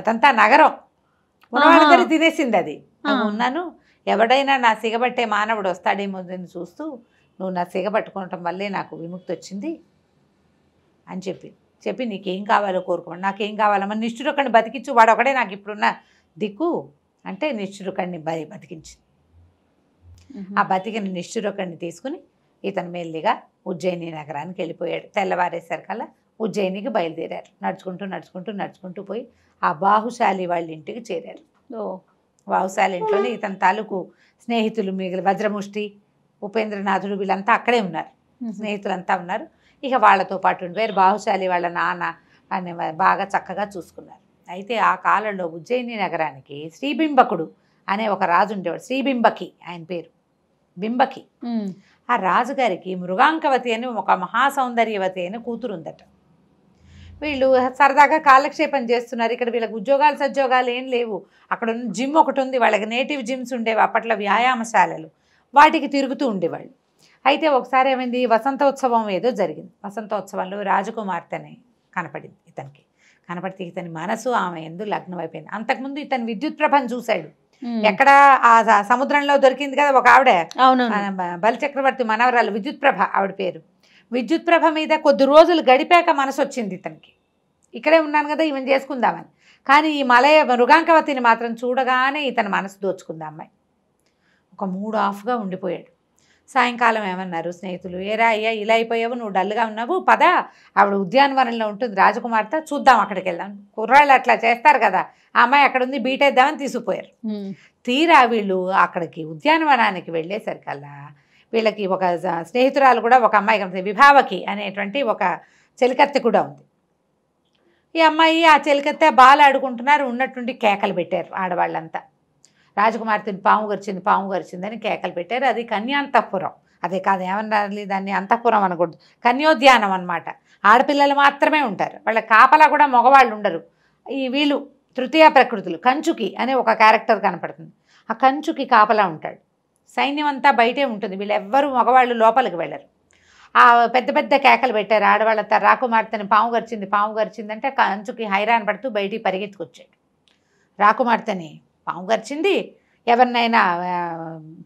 A: అదంతా నగరం ఉన్నవాళ్ళందరూ తినేసింది అది ఉన్నాను ఎవడైనా నా సిగబట్టే మానవుడు వస్తాడేమో దీన్ని చూస్తూ నువ్వు నా సిగబట్టుకోవటం వల్లే నాకు విముక్తి వచ్చింది అని చెప్పి చెప్పి నీకేం కావాలో కోరుకోండి నాకేం కావాలమ్మా నిష్ఠురొక్కడిని బతికించు వాడు ఒకడే నాకు ఇప్పుడున్న దిక్కు అంటే నిష్ఠురొక్కడిని బ బతికించి ఆ బతికిన నిష్ఠురొక్కడిని తీసుకుని ఇతను మెల్లిగా ఉజ్జయిని నగరానికి వెళ్ళిపోయాడు తెల్లవారేసరికల్లా ఉజ్జయినికి బయలుదేరారు నడుచుకుంటూ నడుచుకుంటూ నడుచుకుంటూ పోయి ఆ బాహుశాలి వాళ్ళ ఇంటికి చేరారు వావుసాల ఇంట్లోనే ఇతని తాలూకు స్నేహితులు మిగిలిన వజ్రముష్టి ఉపేంద్రనాథుడు వీళ్ళంతా అక్కడే ఉన్నారు స్నేహితులంతా ఉన్నారు ఇక వాళ్ళతో పాటు ఉండిపోయారు బాహుశాలి వాళ్ళ నాన్న అని బాగా చక్కగా చూసుకున్నారు అయితే ఆ కాలంలో ఉజ్జయిని నగరానికి శ్రీబింబకుడు అనే ఒక రాజు ఉండేవాడు శ్రీబింబకి ఆయన పేరు బింబకి ఆ రాజుగారికి మృగాంకవతి అని ఒక మహాసౌందర్యవతి అని కూతురు ఉందట వీళ్ళు సరదాగా కాలక్షేపం చేస్తున్నారు ఇక్కడ వీళ్ళకి ఉద్యోగాలు సద్యోగాలు ఏం లేవు అక్కడ ఉన్న జిమ్ ఒకటి ఉంది వాళ్ళకి నేటివ్ జిమ్స్ ఉండేవి అప్పట్లో వ్యాయామశాలలు వాటికి తిరుగుతూ ఉండేవాళ్ళు అయితే ఒకసారి ఏమైంది వసంతోత్సవం ఏదో జరిగింది వసంతోత్సవంలో రాజకుమార్తెనే కనపడింది ఇతనికి కనపడితే ఇతని మనసు ఆమె ఎందు లగ్నం అయిపోయింది అంతకుముందు ఇతని విద్యుత్ ప్రభం చూశాడు ఎక్కడ ఆ సముద్రంలో దొరికింది కదా ఒక ఆవిడ బలిచక్రవర్తి మనవరాలు విద్యుత్ ప్రభ ఆవిడ పేరు విద్యుత్ ప్రభ మీద కొద్ది రోజులు గడిపాక మనసు వచ్చింది ఇతనికి ఇక్కడే ఉన్నాను కదా ఈమెను చేసుకుందామని కానీ ఈ మలయ మృగాంకవతిని మాత్రం చూడగానే ఇతని మనసు దోచుకుందా అమ్మాయి ఒక మూడు ఆఫ్గా ఉండిపోయాడు సాయంకాలం ఏమన్నారు స్నేహితులు ఏరా అయ్యా ఇలా అయిపోయావు నువ్వు డల్గా ఉన్నావు పద ఆవిడ ఉద్యానవనంలో ఉంటుంది రాజకుమార్తె చూద్దాం అక్కడికి వెళ్దాం కుర్రాళ్ళు అట్లా చేస్తారు కదా ఆ అమ్మాయి అక్కడ ఉంది బీటేద్దామని తీసుకుపోయారు తీరా వీళ్ళు అక్కడికి ఉద్యానవనానికి వెళ్ళేసరికల్లా వీళ్ళకి ఒక స్నేహితురాలు కూడా ఒక అమ్మాయి కనిపిస్తుంది విభావకి అనేటువంటి ఒక చెలికత్తె కూడా ఉంది ఈ అమ్మాయి ఆ చెలికత్తె బాల ఆడుకుంటున్నారు ఉన్నట్టుండి కేకలు పెట్టారు ఆడవాళ్ళంతా రాజకుమార్తెని పాము గరిచింది పాము గరిచిందని కేకలు పెట్టారు అది కన్యాంతఃపురం అదే కాదు ఏమనాలి దాన్ని అంతఃపురం అనకూడదు కన్యోద్యానం అనమాట ఆడపిల్లలు మాత్రమే ఉంటారు వాళ్ళ కాపలా కూడా మగవాళ్ళు ఉండరు ఈ వీళ్ళు తృతీయ ప్రకృతులు కంచుకి అనే ఒక క్యారెక్టర్ కనపడుతుంది ఆ కంచుకి కాపలా ఉంటాడు సైన్యం అంతా బయటే ఉంటుంది వీళ్ళెవ్వరూ మగవాళ్ళు లోపలికి వెళ్ళరు ఆ పెద్ద పెద్ద కేకలు పెట్టారు ఆడవాళ్ళ రాకుమార్తెని పాము గరిచింది పాము గరిచిందంటే కంచుకి హైరాన్ పడుతూ బయటికి పరిగెత్తుకొచ్చాడు రాకుమార్తెని పాము గరిచింది ఎవరినైనా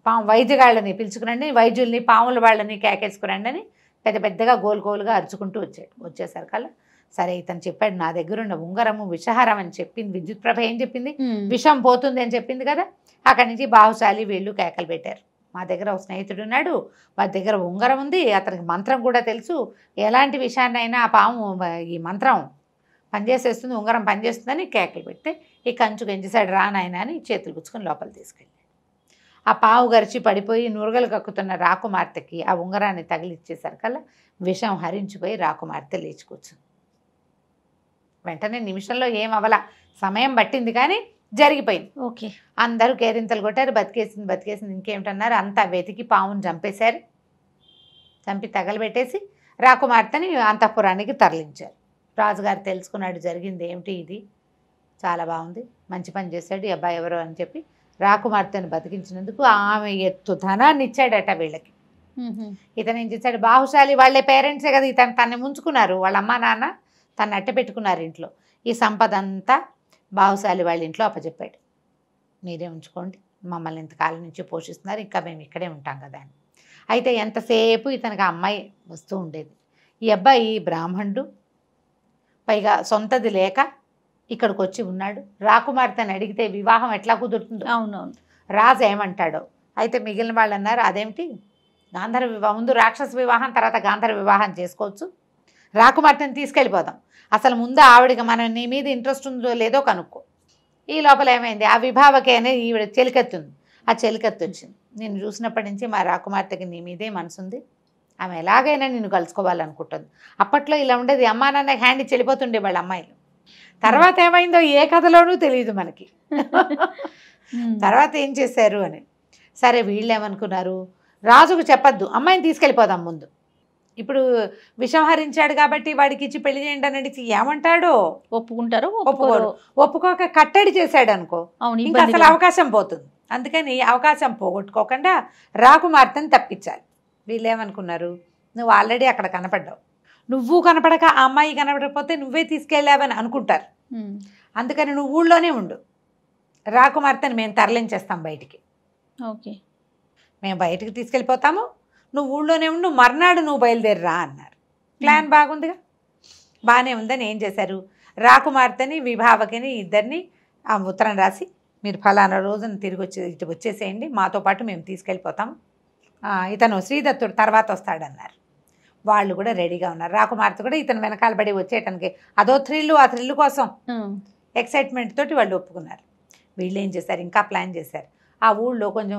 A: పాము వైద్యగాళ్ళని పిలుచుకురండి వైద్యుల్ని పాముల వాళ్ళని కేకేసుకురండి అని పెద్ద పెద్దగా గోలుగోలుగా గోలుగా అరుచుకుంటూ వచ్చాడు వచ్చేసరికల్లా సరే ఇతను చెప్పాడు నా దగ్గర ఉన్న ఉంగరము విషహారం అని చెప్పింది విద్యుత్ ప్రభ ఏం చెప్పింది విషం పోతుంది అని చెప్పింది కదా అక్కడి నుంచి బాహుశాలి వీళ్ళు కేకలు పెట్టారు మా దగ్గర ఒక స్నేహితుడు ఉన్నాడు మా దగ్గర ఉంగరం ఉంది అతనికి మంత్రం కూడా తెలుసు ఎలాంటి విషయాన్నైనా ఆ పాము ఈ మంత్రం పనిచేసేస్తుంది ఉంగరం పనిచేస్తుందని కేకలు పెడితే ఈ కంచు గెంచేశాడు రా నాయన అని చేతులు గుచ్చుకొని లోపల తీసుకెళ్ళి ఆ పావు గరిచి పడిపోయి నూరగలు కక్కుతున్న రాకుమార్తెకి ఆ ఉంగరాన్ని తగిలిచ్చేసరికల్లా విషం హరించిపోయి రాకుమార్తె లేచి కూర్చుంది వెంటనే నిమిషంలో ఏం అవల సమయం పట్టింది కానీ జరిగిపోయింది ఓకే అందరూ కేరింతలు కొట్టారు బతికేసింది బతికేసింది ఇంకేమిటన్నారు అంతా వెతికి పావును చంపేశారు చంపి తగలబెట్టేసి రాకుమార్తెని అంతఃపురానికి తరలించారు రాజుగారు తెలుసుకున్నాడు జరిగింది ఏమిటి ఇది చాలా బాగుంది మంచి పని చేశాడు ఈ అబ్బాయి ఎవరు అని చెప్పి రాకుమార్తెను బతికించినందుకు ఆమె ఎత్తు ధనాన్ని ఇచ్చాడట వీళ్ళకి ఇతను ఏం చేశాడు బాహుశాలి వాళ్ళే పేరెంట్సే కదా ఇతను తన్ని ముంచుకున్నారు వాళ్ళ అమ్మా నాన్న తను అట్ట పెట్టుకున్నారు ఇంట్లో ఈ సంపద అంతా బాహుశాలి వాళ్ళ ఇంట్లో అప్పచెప్పాడు మీరే ఉంచుకోండి మమ్మల్ని ఇంతకాలం నుంచి పోషిస్తున్నారు ఇంకా మేము ఇక్కడే ఉంటాం కదా అని అయితే ఎంతసేపు ఇతనికి అమ్మాయి వస్తూ ఉండేది ఈ అబ్బాయి బ్రాహ్మణుడు పైగా సొంతది లేక ఇక్కడికి వచ్చి ఉన్నాడు రాకుమార్తెని అడిగితే వివాహం ఎట్లా కుదురుతుందో అవునవును రాజు ఏమంటాడో అయితే మిగిలిన వాళ్ళు అన్నారు అదేమిటి గాంధర్ వివాహం ముందు రాక్షస వివాహం తర్వాత గాంధర్ వివాహం చేసుకోవచ్చు రాకుమార్తెని తీసుకెళ్ళిపోదాం అసలు ముందు ఆవిడకి మనం నీ మీద ఇంట్రెస్ట్ ఉందో లేదో కనుక్కో ఈ లోపల ఏమైంది ఆ విభావకే అనేది ఈవిడ చెలికెత్తుంది ఆ చెలికెత్తి వచ్చింది నేను చూసినప్పటి నుంచి మా రాకుమార్తెకి నీ మీదే మనసుంది ఆమె ఎలాగైనా నిన్ను కలుసుకోవాలనుకుంటుంది అప్పట్లో ఇలా ఉండేది అమ్మా నాన్న హ్యాండ్ చెల్లిపోతుండే వాళ్ళ అమ్మాయిలు తర్వాత ఏమైందో ఏ కథలోనూ తెలియదు మనకి తర్వాత ఏం చేశారు అని సరే వీళ్ళు ఏమనుకున్నారు రాజుకు చెప్పద్దు అమ్మాయిని తీసుకెళ్ళిపోదాం ముందు ఇప్పుడు విషంహరించాడు కాబట్టి వాడికి ఇచ్చి పెళ్లి చేయండి అని అడిగి ఏమంటాడో ఒప్పుకుంటారు ఒప్పుకోరు ఒప్పుకోక కట్టడి చేశాడు అనుకో ఇంకా అసలు అవకాశం పోతుంది అందుకని అవకాశం పోగొట్టుకోకుండా రాకుమార్తెను తప్పించాలి వీళ్ళేమనుకున్నారు నువ్వు ఆల్రెడీ అక్కడ కనపడ్డావు నువ్వు కనపడక ఆ అమ్మాయి కనపడకపోతే నువ్వే తీసుకెళ్ళావని అనుకుంటారు అందుకని నువ్వు ఊళ్ళోనే ఉండు రాకుమార్తెను మేము తరలించేస్తాం బయటికి ఓకే మేము బయటికి తీసుకెళ్ళిపోతాము నువ్వు ఊళ్ళోనే ఉండు మర్నాడు నువ్వు బయలుదేరిరా అన్నారు ప్లాన్ బాగుందిగా బాగానే ఉందని ఏం చేశారు రాకుమార్తెని విభావకిని ఇద్దరిని ఆ ఉత్తరం రాసి మీరు ఫలానా రోజున తిరిగి వచ్చే ఇటు వచ్చేసేయండి మాతో పాటు మేము తీసుకెళ్ళిపోతాం ఇతను శ్రీదత్తుడు తర్వాత వస్తాడన్నారు వాళ్ళు కూడా రెడీగా ఉన్నారు రాకుమార్తె కూడా ఇతను వెనకాల పడి వచ్చేయటానికి అదో థ్రిల్లు ఆ థ్రిల్లు కోసం ఎక్సైట్మెంట్ తోటి వాళ్ళు ఒప్పుకున్నారు వీళ్ళు ఏం చేశారు ఇంకా ప్లాన్ చేశారు ఆ ఊళ్ళో కొంచెం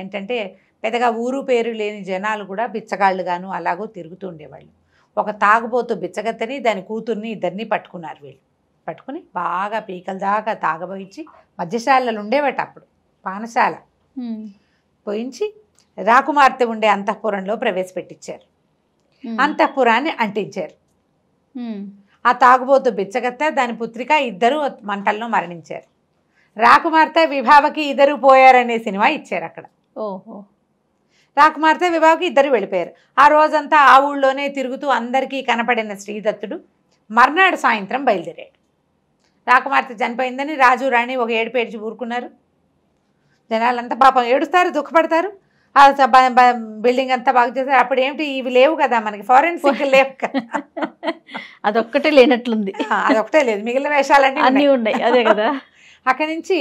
A: ఏంటంటే పెద్దగా ఊరు పేరు లేని జనాలు కూడా బిచ్చగాళ్ళుగాను అలాగో తిరుగుతూ ఉండేవాళ్ళు ఒక తాగుబోతు బిచ్చగత్తని దాని కూతుర్ని ఇద్దరిని పట్టుకున్నారు వీళ్ళు పట్టుకుని బాగా పీకల దాకా తాగబోయించి మధ్యశాలలు ఉండేవాట అప్పుడు పానశాల పోయించి రాకుమార్తె ఉండే అంతఃపురంలో ప్రవేశపెట్టించారు అంతఃపురాన్ని అంటించారు ఆ తాగుబోతు బిచ్చగత్త దాని పుత్రిక ఇద్దరు మంటల్లో మరణించారు రాకుమార్తె విభావకి ఇద్దరు పోయారనే సినిమా ఇచ్చారు అక్కడ ఓహో రాకుమార్తె విభావకి ఇద్దరు వెళ్ళిపోయారు ఆ రోజంతా ఆ ఊళ్ళోనే తిరుగుతూ అందరికీ కనపడిన శ్రీదత్తుడు మర్నాడు సాయంత్రం బయలుదేరాడు రాకుమార్తె చనిపోయిందని రాజు రాణి ఒక ఏడుపు ఏడిచి ఊరుకున్నారు జనాలంతా పాపం ఏడుస్తారు దుఃఖపడతారు బిల్డింగ్ అంతా బాగు చేస్తారు అప్పుడు ఏమిటి ఇవి లేవు కదా మనకి ఫారెన్సిక్ లేవు కదా అదొక్కటే లేనట్లుంది అదొక్కటే లేదు మిగిలిన వేషాలన్నీ అన్నీ ఉన్నాయి అదే కదా అక్కడి నుంచి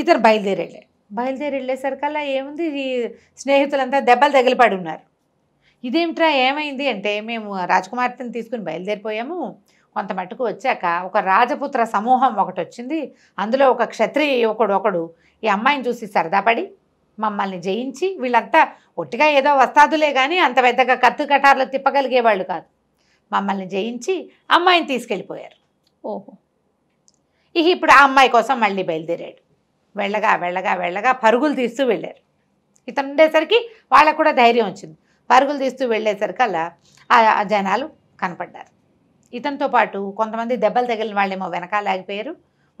A: ఇద్దరు బయలుదేరాడు బయలుదేరి వెళ్ళేసరికల్లా ఏముంది స్నేహితులంతా దెబ్బలు తగిలిపడి ఉన్నారు ఇదేమిట్రా ఏమైంది అంటే మేము రాజకుమార్తెని తీసుకుని బయలుదేరిపోయాము కొంత మట్టుకు వచ్చాక ఒక రాజపుత్ర సమూహం ఒకటి వచ్చింది అందులో ఒక క్షత్రియ యువకుడు ఒకడు ఈ అమ్మాయిని చూసి సరదాపడి మమ్మల్ని జయించి వీళ్ళంతా ఒట్టిగా ఏదో వస్తాదులే కానీ అంత పెద్దగా కత్తు కటార్లు తిప్పగలిగేవాళ్ళు కాదు మమ్మల్ని జయించి అమ్మాయిని తీసుకెళ్ళిపోయారు ఓహో ఇక ఇప్పుడు ఆ అమ్మాయి కోసం మళ్ళీ బయలుదేరాడు వెళ్ళగా వెళ్ళగా వెళ్ళగా పరుగులు తీస్తూ వెళ్ళారు ఇతను ఉండేసరికి వాళ్ళకు కూడా ధైర్యం వచ్చింది పరుగులు తీస్తూ వెళ్ళేసరికల్లా ఆ జనాలు కనపడ్డారు ఇతనితో పాటు కొంతమంది దెబ్బలు తగిలిన వాళ్ళేమో వెనకాల ఆగిపోయారు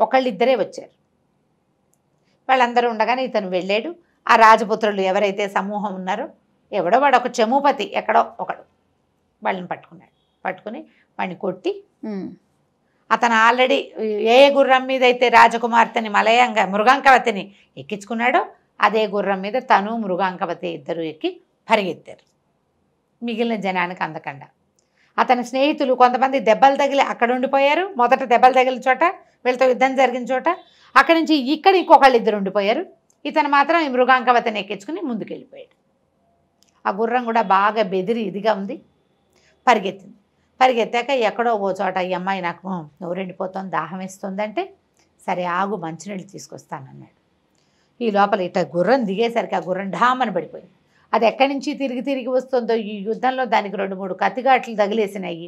A: ఒకళ్ళిద్దరే వచ్చారు వాళ్ళందరూ ఉండగానే ఇతను వెళ్ళాడు ఆ రాజపుత్రులు ఎవరైతే సమూహం ఉన్నారో ఎవడో వాడు ఒక చెమూపతి ఎక్కడో ఒకడు వాళ్ళని పట్టుకున్నాడు పట్టుకుని వాడిని కొట్టి అతను ఆల్రెడీ ఏ గుర్రం మీద అయితే రాజకుమార్తెని మలయంగా మృగాంకవతిని ఎక్కించుకున్నాడో అదే గుర్రం మీద తను మృగాంకవతి ఇద్దరు ఎక్కి పరిగెత్తారు మిగిలిన జనానికి అందకుండా అతని స్నేహితులు కొంతమంది దెబ్బలు తగిలి అక్కడ ఉండిపోయారు మొదట దెబ్బలు తగిలిన చోట వీళ్ళతో యుద్ధం జరిగిన చోట అక్కడి నుంచి ఇక్కడ ఇంకొకళ్ళు ఇద్దరు ఉండిపోయారు ఇతను మాత్రం ఈ మృగాంకవతిని ఎక్కించుకుని ముందుకెళ్ళిపోయాడు ఆ గుర్రం కూడా బాగా బెదిరి ఇదిగా ఉంది పరిగెత్తింది పరిగెత్తాక ఎక్కడో ఓ చోట ఈ అమ్మాయి నాకు నోరెండిపోతాం దాహం వేస్తుందంటే సరే ఆగు మంచినీళ్ళు తీసుకొస్తానన్నాడు ఈ లోపల ఇట గుర్రం దిగేసరికి ఆ గుర్రం ఢామని పడిపోయింది అది ఎక్కడి నుంచి తిరిగి తిరిగి వస్తుందో ఈ యుద్ధంలో దానికి రెండు మూడు కత్తిగాట్లు తగిలేసినాయి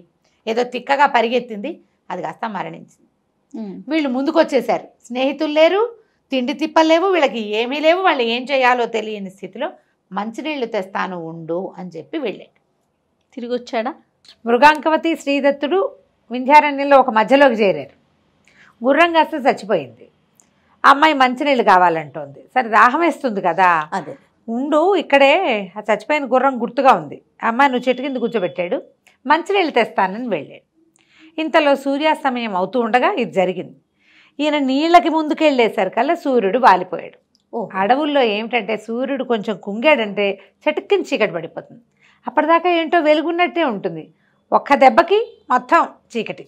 A: ఏదో తిక్కగా పరిగెత్తింది అది కాస్త మరణించింది వీళ్ళు ముందుకొచ్చేసారు స్నేహితులు లేరు తిండి తిప్పలేవు వీళ్ళకి ఏమీ లేవు వాళ్ళు ఏం చేయాలో తెలియని స్థితిలో మంచినీళ్ళు తెస్తాను ఉండు అని చెప్పి వెళ్ళాడు తిరిగి వచ్చాడా మృగాంకవతి శ్రీదత్తుడు వింధ్యారణ్యంలో ఒక మధ్యలోకి చేరారు గుర్రం కాస్త చచ్చిపోయింది అమ్మాయి మంచినీళ్ళు కావాలంటోంది సరే దాహం వేస్తుంది కదా ఉండు ఇక్కడే ఆ చచ్చిపోయిన గుర్రం గుర్తుగా ఉంది అమ్మాయి నువ్వు చెట్టు కింద కూర్చోబెట్టాడు మంచినీళ్ళు తెస్తానని వెళ్ళాడు ఇంతలో సూర్యాస్తమయం అవుతూ ఉండగా ఇది జరిగింది ఈయన నీళ్ళకి ముందుకెళ్ళేసరికల్లా సూర్యుడు వాలిపోయాడు అడవుల్లో ఏమిటంటే సూర్యుడు కొంచెం కుంగాడంటే చెట్టుకింద చీకటి పడిపోతుంది అప్పటిదాకా ఏంటో వెలుగున్నట్టే ఉంటుంది ఒక్క దెబ్బకి మొత్తం చీకటి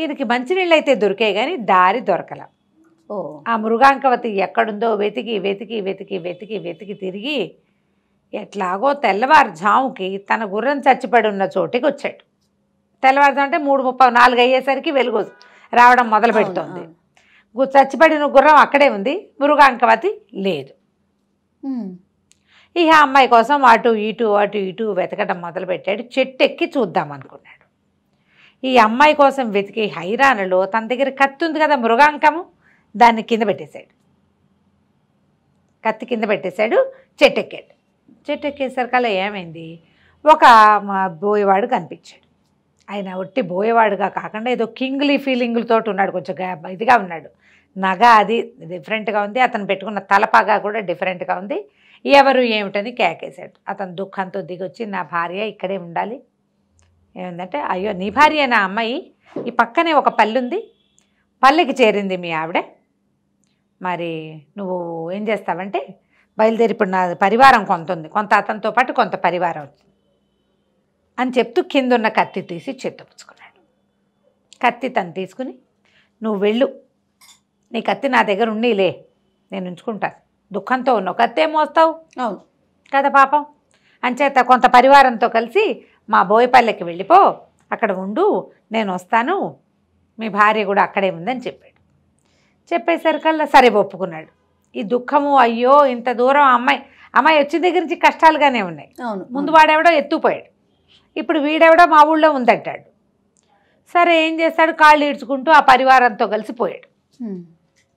A: ఈయనకి మంచినీళ్ళు అయితే దొరికే కానీ దారి దొరకల ఆ మృగాంకవతి ఎక్కడుందో వెతికి వెతికి వెతికి వెతికి వెతికి తిరిగి ఎట్లాగో తెల్లవారుజాముకి తన గుర్రం చచ్చిపడి ఉన్న చోటికి వచ్చాడు తెల్లవారుజాము అంటే మూడు ముప్పై నాలుగు అయ్యేసరికి వెలుగు రావడం మొదలు పెడుతుంది చచ్చిపడిన గుర్రం అక్కడే ఉంది మృగాంకవతి లేదు ఇక అమ్మాయి కోసం అటు ఇటు అటు ఇటు వెతకడం మొదలుపెట్టాడు చెట్టు ఎక్కి చూద్దాం అనుకున్నాడు ఈ అమ్మాయి కోసం వెతికి హైరాణలో తన దగ్గర కత్తి ఉంది కదా మృగాంకము దాన్ని కింద పెట్టేశాడు కత్తి కింద పెట్టేశాడు చెట్టు చెట్టెక్కేసరికల్లా ఏమైంది ఒక బోయవాడు కనిపించాడు ఆయన ఒట్టి బోయవాడుగా కాకుండా ఏదో కింగ్లీ ఫీలింగులతో ఉన్నాడు కొంచెం ఇదిగా ఉన్నాడు నగ అది డిఫరెంట్గా ఉంది అతను పెట్టుకున్న తలపాగా కూడా డిఫరెంట్గా ఉంది ఎవరు ఏమిటని కేకేశాడు అతను దుఃఖంతో దిగొచ్చి నా భార్య ఇక్కడే ఉండాలి ఏమిందంటే అయ్యో నీ భార్య నా అమ్మాయి ఈ పక్కనే ఒక ఉంది పల్లెకి చేరింది మీ ఆవిడే మరి నువ్వు ఏం చేస్తావంటే బయలుదేరి ఇప్పుడు నా పరివారం కొంత ఉంది కొంత అతనితో పాటు కొంత పరివారం వచ్చింది అని చెప్తూ కింద ఉన్న కత్తి తీసి చెత్తపుచ్చుకున్నాడు కత్తి తను తీసుకుని నువ్వు వెళ్ళు నీ కత్తి నా దగ్గర ఉండిలే నేను ఉంచుకుంటాను దుఃఖంతో ఉన్న కత్తే మోస్తావు అవును కదా పాపం అంచేత కొంత పరివారంతో కలిసి మా బోయపల్లెకి వెళ్ళిపో అక్కడ ఉండు నేను వస్తాను మీ భార్య కూడా అక్కడే ఉందని చెప్పాడు చెప్పేసరికల్లా సరే ఒప్పుకున్నాడు ఈ దుఃఖము అయ్యో ఇంత దూరం అమ్మాయి అమ్మాయి వచ్చిన దగ్గర నుంచి కష్టాలుగానే ఉన్నాయి అవును ముందు వాడెవడో ఎత్తుపోయాడు ఇప్పుడు వీడెవడో మా ఊళ్ళో ఉందంటాడు సరే ఏం చేస్తాడు కాళ్ళు ఈడ్చుకుంటూ ఆ పరివారంతో కలిసి పోయాడు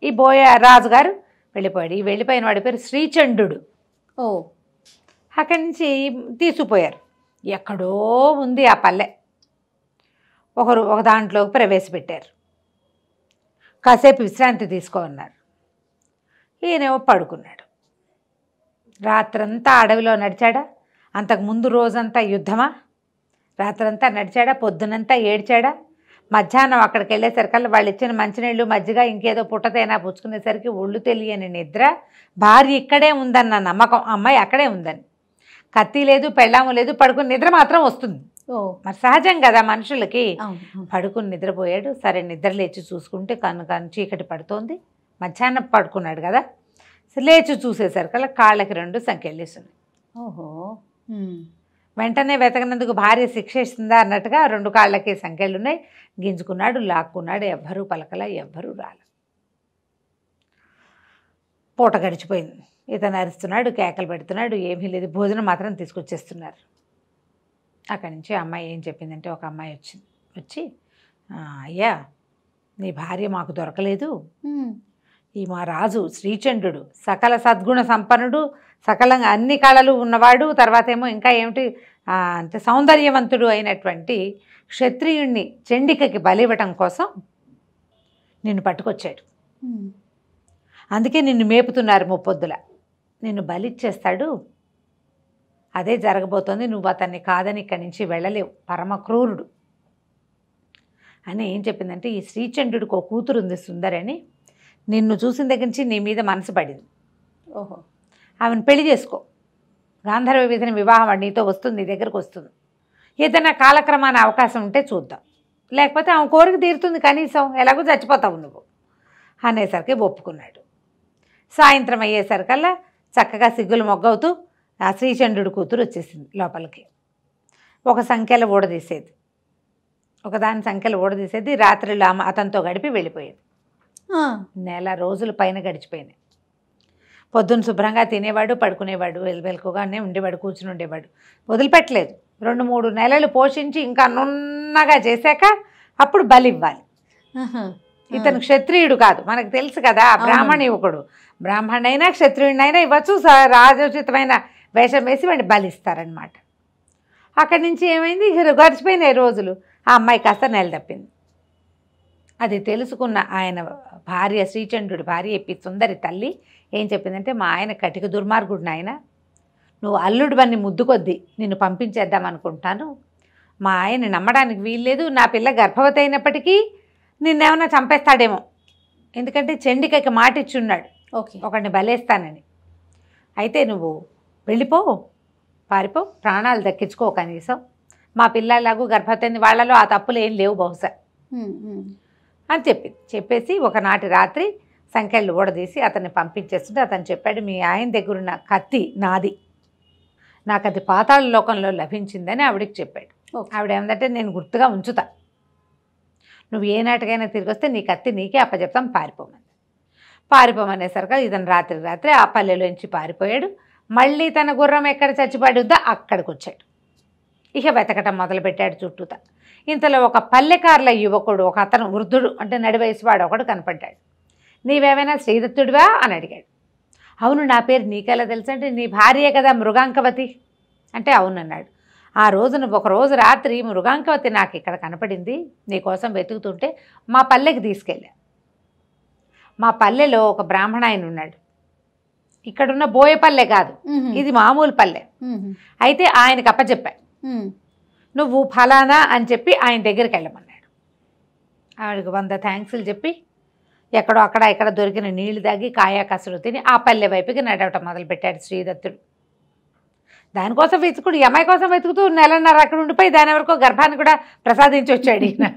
A: ఈ బోయ రాజుగారు వెళ్ళిపోయాడు ఈ వెళ్ళిపోయిన వాడి పేరు శ్రీచండు ఓ అక్కడి నుంచి తీసుకుపోయారు ఎక్కడో ఉంది ఆ పల్లె ఒకరు ఒక దాంట్లో ప్రవేశపెట్టారు కాసేపు విశ్రాంతి తీసుకోన్నారు ఈయనేమో పడుకున్నాడు రాత్రంతా అడవిలో నడిచాడా అంతకు ముందు రోజంతా యుద్ధమా రాత్రంతా నడిచాడా పొద్దునంతా ఏడ్చాడా మధ్యాహ్నం అక్కడికి వెళ్ళేసరికల్లా వాళ్ళు ఇచ్చిన మంచినీళ్ళు మజ్జిగ ఇంకేదో పుట్టతైనా పుచ్చుకునేసరికి ఒళ్ళు తెలియని నిద్ర భార్య ఇక్కడే ఉందన్న నమ్మకం అమ్మాయి అక్కడే ఉందని కత్తి లేదు పెళ్ళాము లేదు పడుకుని నిద్ర మాత్రం వస్తుంది మరి సహజం కదా మనుషులకి పడుకుని నిద్రపోయాడు సరే నిద్ర లేచి చూసుకుంటే కన్ను కన్ను చీకటి పడుతోంది మధ్యాహ్నం పడుకున్నాడు కదా లేచి చూసేసరికల్లా కాళ్ళకి రెండు సంఖ్యలేస్తున్నాయి ఓహో వెంటనే వెతకనందుకు భార్య శిక్షిస్తుందా అన్నట్టుగా రెండు కాళ్ళకి సంఖ్యలు ఉన్నాయి గింజుకున్నాడు లాక్కున్నాడు ఎవ్వరూ పలకల ఎవ్వరూ రాల పూట గడిచిపోయింది ఇతను అరుస్తున్నాడు కేకలు పెడుతున్నాడు ఏమీ లేదు భోజనం మాత్రం తీసుకొచ్చేస్తున్నారు అక్కడి నుంచి అమ్మాయి ఏం చెప్పిందంటే ఒక అమ్మాయి వచ్చింది వచ్చి అయ్యా నీ భార్య మాకు దొరకలేదు ఈ మా రాజు శ్రీచండ్రుడు సకల సద్గుణ సంపన్నుడు సకలంగా అన్ని కళలు ఉన్నవాడు తర్వాత ఏమో ఇంకా ఏమిటి అంత సౌందర్యవంతుడు అయినటువంటి క్షత్రియుణ్ణి చండికకి బలివ్వటం కోసం నిన్ను పట్టుకొచ్చాడు అందుకే నిన్ను మేపుతున్నారు ముప్పొద్దుల నిన్ను బలిచ్చేస్తాడు అదే జరగబోతోంది నువ్వు అతన్ని కాదని ఇక్కడి నుంచి వెళ్ళలేవు పరమక్రూరుడు అని ఏం చెప్పిందంటే ఈ శ్రీచంద్రుడికి ఒక కూతురు ఉంది సుందరని నిన్ను చూసిన దగ్గర నుంచి నీ మీద మనసు పడింది ఓహో ఆమెను పెళ్లి చేసుకో గాంధర్వ విధిని వివాహం నీతో వస్తుంది నీ దగ్గరకు వస్తుంది ఏదైనా కాలక్రమాన అవకాశం ఉంటే చూద్దాం లేకపోతే ఆమె కోరిక తీరుతుంది కనీసం ఎలాగో చచ్చిపోతావు నువ్వు అనేసరికి ఒప్పుకున్నాడు సాయంత్రం అయ్యేసరికల్లా చక్కగా సిగ్గులు మొగ్గవుతూ ఆ శ్రీచండ్రుడు కూతురు వచ్చేసింది లోపలికి ఒక సంఖ్యలో ఊడదీసేది ఒకదాని సంఖ్యలో ఊడదీసేది రాత్రిలో అతనితో గడిపి వెళ్ళిపోయేది నెల రోజుల పైన గడిచిపోయినాయి పొద్దున్న శుభ్రంగా తినేవాడు పడుకునేవాడు వెలువెలుకుగానే ఉండేవాడు కూర్చుని ఉండేవాడు వదిలిపెట్టలేదు రెండు మూడు నెలలు పోషించి ఇంకా నున్నగా చేశాక అప్పుడు బలి ఇవ్వాలి ఇతను క్షత్రియుడు కాదు మనకు తెలుసు కదా బ్రాహ్మణ యువకుడు బ్రాహ్మణైనా క్షత్రియుడినైనా ఇవ్వచ్చు రాజోచితమైన వేషం వేసి వాడిని బలిస్తారనమాట అక్కడి నుంచి ఏమైంది గడిచిపోయినాయి రోజులు ఆ అమ్మాయి కాస్త నెల తప్పింది అది తెలుసుకున్న ఆయన భార్య శ్రీచండ్రుడి భార్య ఎప్పి సుందరి తల్లి ఏం చెప్పిందంటే మా ఆయన కటిక దుర్మార్గుడు నాయన నువ్వు అల్లుడు బన్ని ముద్దు కొద్దీ నిన్ను పంపించేద్దాం అనుకుంటాను మా ఆయన నమ్మడానికి వీల్లేదు నా పిల్ల గర్భవతి అయినప్పటికీ నిన్నేమన్నా చంపేస్తాడేమో ఎందుకంటే చెండికకి మాట ఇచ్చున్నాడు ఓకే ఒకడిని బలేస్తానని అయితే నువ్వు వెళ్ళిపో పారిపో ప్రాణాలు దక్కించుకో కనీసం మా పిల్లలాగూ గర్భవతి వాళ్ళలో ఆ తప్పులు ఏం లేవు బహుశా అని చెప్పి చెప్పేసి ఒకనాటి రాత్రి సంఖ్యలు ఊడదీసి అతన్ని పంపించేస్తుంటే అతను చెప్పాడు మీ ఆయన దగ్గర ఉన్న కత్తి నాది నాకు అది పాతాళ లోకంలో లభించిందని ఆవిడకి చెప్పాడు ఆవిడ ఏమిటంటే నేను గుర్తుగా ఉంచుతా నువ్వు ఏ నాటికైనా తిరిగి వస్తే నీ కత్తి నీకే అప్పచెప్తాం పారిపోమని పారిపోమనేసరికి ఇతను రాత్రి రాత్రి ఆ పల్లెలోంచి పారిపోయాడు మళ్ళీ తన గుర్రం ఎక్కడ చచ్చిపడుద్దా అక్కడికి వచ్చాడు ఇక వెతకటం మొదలుపెట్టాడు చుట్టూత ఇంతలో ఒక పల్లెకారుల యువకుడు ఒక అతను వృద్ధుడు అంటే వాడు ఒకడు కనపడ్డాడు నీవేమైనా శ్రీదత్తుడివా అని అడిగాడు అవును నా పేరు నీకెలా అంటే నీ భార్యే కదా మృగాంకవతి అంటే అవునన్నాడు ఆ రోజున ఒకరోజు రాత్రి మృగాంకవతి నాకు ఇక్కడ కనపడింది నీకోసం వెతుకుతుంటే మా పల్లెకి తీసుకెళ్ళా మా పల్లెలో ఒక బ్రాహ్మణ ఆయన ఉన్నాడు ఇక్కడున్న బోయ పల్లె కాదు ఇది మామూలు పల్లె అయితే ఆయనకు అప్పచెప్పా నువ్వు ఫలానా అని చెప్పి ఆయన దగ్గరికి వెళ్ళమన్నాడు ఆవిడకు వంద థ్యాంక్స్లు చెప్పి ఎక్కడో అక్కడ ఇక్కడ దొరికిన నీళ్లు తాగి కాయాకసలు తిని ఆ పల్లె వైపుకి నడవటం మొదలుపెట్టాడు శ్రీదత్తుడు దానికోసం వెతుకుడు అమ్మాయి కోసం వెతుకుతూ నెలన్నర అక్కడ ఉండిపోయి దాని వరకు గర్భాన్ని కూడా ప్రసాదించి వచ్చాడు ఈయన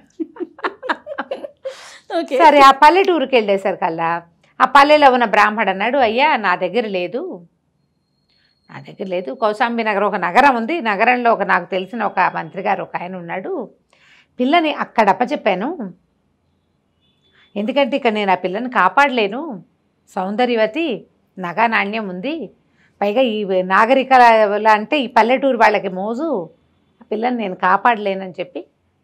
A: సరే ఆ పల్లెటూరుకి వెళ్ళేశారు కల్లా ఆ పల్లెలో ఉన్న బ్రాహ్మడు అన్నాడు అయ్యా నా దగ్గర లేదు నా దగ్గర లేదు కౌశాంబి నగరం ఒక నగరం ఉంది నగరంలో ఒక నాకు తెలిసిన ఒక మంత్రి గారు ఒక ఆయన ఉన్నాడు పిల్లని అక్కడప్ప చెప్పాను ఎందుకంటే ఇక నేను ఆ పిల్లని కాపాడలేను సౌందర్యవతి నగా నాణ్యం ఉంది పైగా ఈ నాగరికల అంటే ఈ పల్లెటూరు వాళ్ళకి మోజు ఆ పిల్లని నేను కాపాడలేనని చెప్పి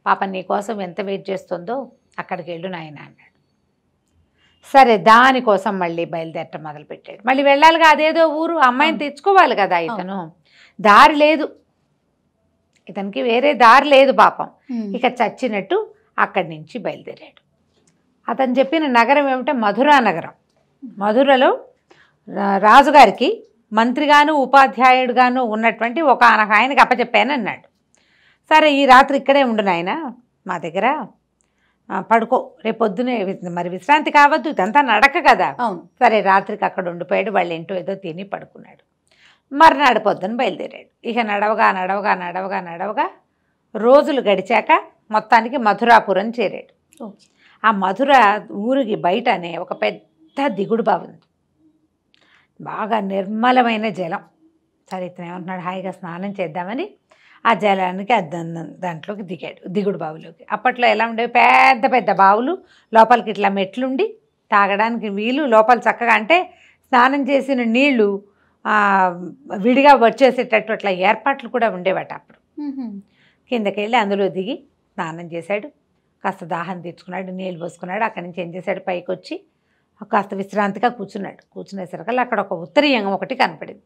A: పాప నీ కోసం ఎంత వెయిట్ చేస్తుందో అక్కడికి వెళ్ళు నాయన అన్నాడు సరే దానికోసం మళ్ళీ బయలుదేరటం మొదలుపెట్టాడు మళ్ళీ కదా అదేదో ఊరు అమ్మాయిని తెచ్చుకోవాలి కదా ఇతను దారి లేదు ఇతనికి వేరే దారి లేదు పాపం ఇక చచ్చినట్టు అక్కడి నుంచి బయలుదేరాడు అతను చెప్పిన నగరం ఏమిటంటే మధురా నగరం మధురలో రాజుగారికి మంత్రిగాను ఉపాధ్యాయుడుగాను ఉన్నటువంటి ఒక ఆయనకి అప్పచెప్పాను అన్నాడు సరే ఈ రాత్రి ఇక్కడే ఉండు నాయన మా దగ్గర పడుకో పొద్దునే మరి విశ్రాంతి కావద్దు ఇదంతా నడక కదా సరే రాత్రికి అక్కడ ఉండిపోయాడు వాళ్ళు ఏంటో ఏదో తిని పడుకున్నాడు మర్నాడు పొద్దున బయలుదేరాడు ఇక నడవగా నడవగా నడవగా నడవగా రోజులు గడిచాక మొత్తానికి మధురాపురం చేరాడు ఆ మధుర ఊరికి బయటనే ఒక పెద్ద దిగుడు బావి ఉంది బాగా నిర్మలమైన జలం సరే ఇతను ఏమంటున్నాడు హాయిగా స్నానం చేద్దామని ఆ జలానికి దాంట్లోకి దిగాడు దిగుడు బావిలోకి అప్పట్లో ఎలా ఉండేవి పెద్ద పెద్ద బావులు లోపలికి ఇట్లా మెట్లుండి తాగడానికి వీలు లోపల చక్కగా అంటే స్నానం చేసిన నీళ్లు విడిగా వచ్చేసేటట్టు అట్లా ఏర్పాట్లు కూడా ఉండేవాట అప్పుడు కిందకి వెళ్ళి అందులో దిగి స్నానం చేశాడు కాస్త దాహం తెచ్చుకున్నాడు నీళ్ళు పోసుకున్నాడు అక్కడి నుంచి ఏం చేశాడు పైకి వచ్చి కాస్త విశ్రాంతిగా కూర్చున్నాడు కూర్చునేసరికి అక్కడ ఒక ఉత్తరీయంగం ఒకటి కనపడింది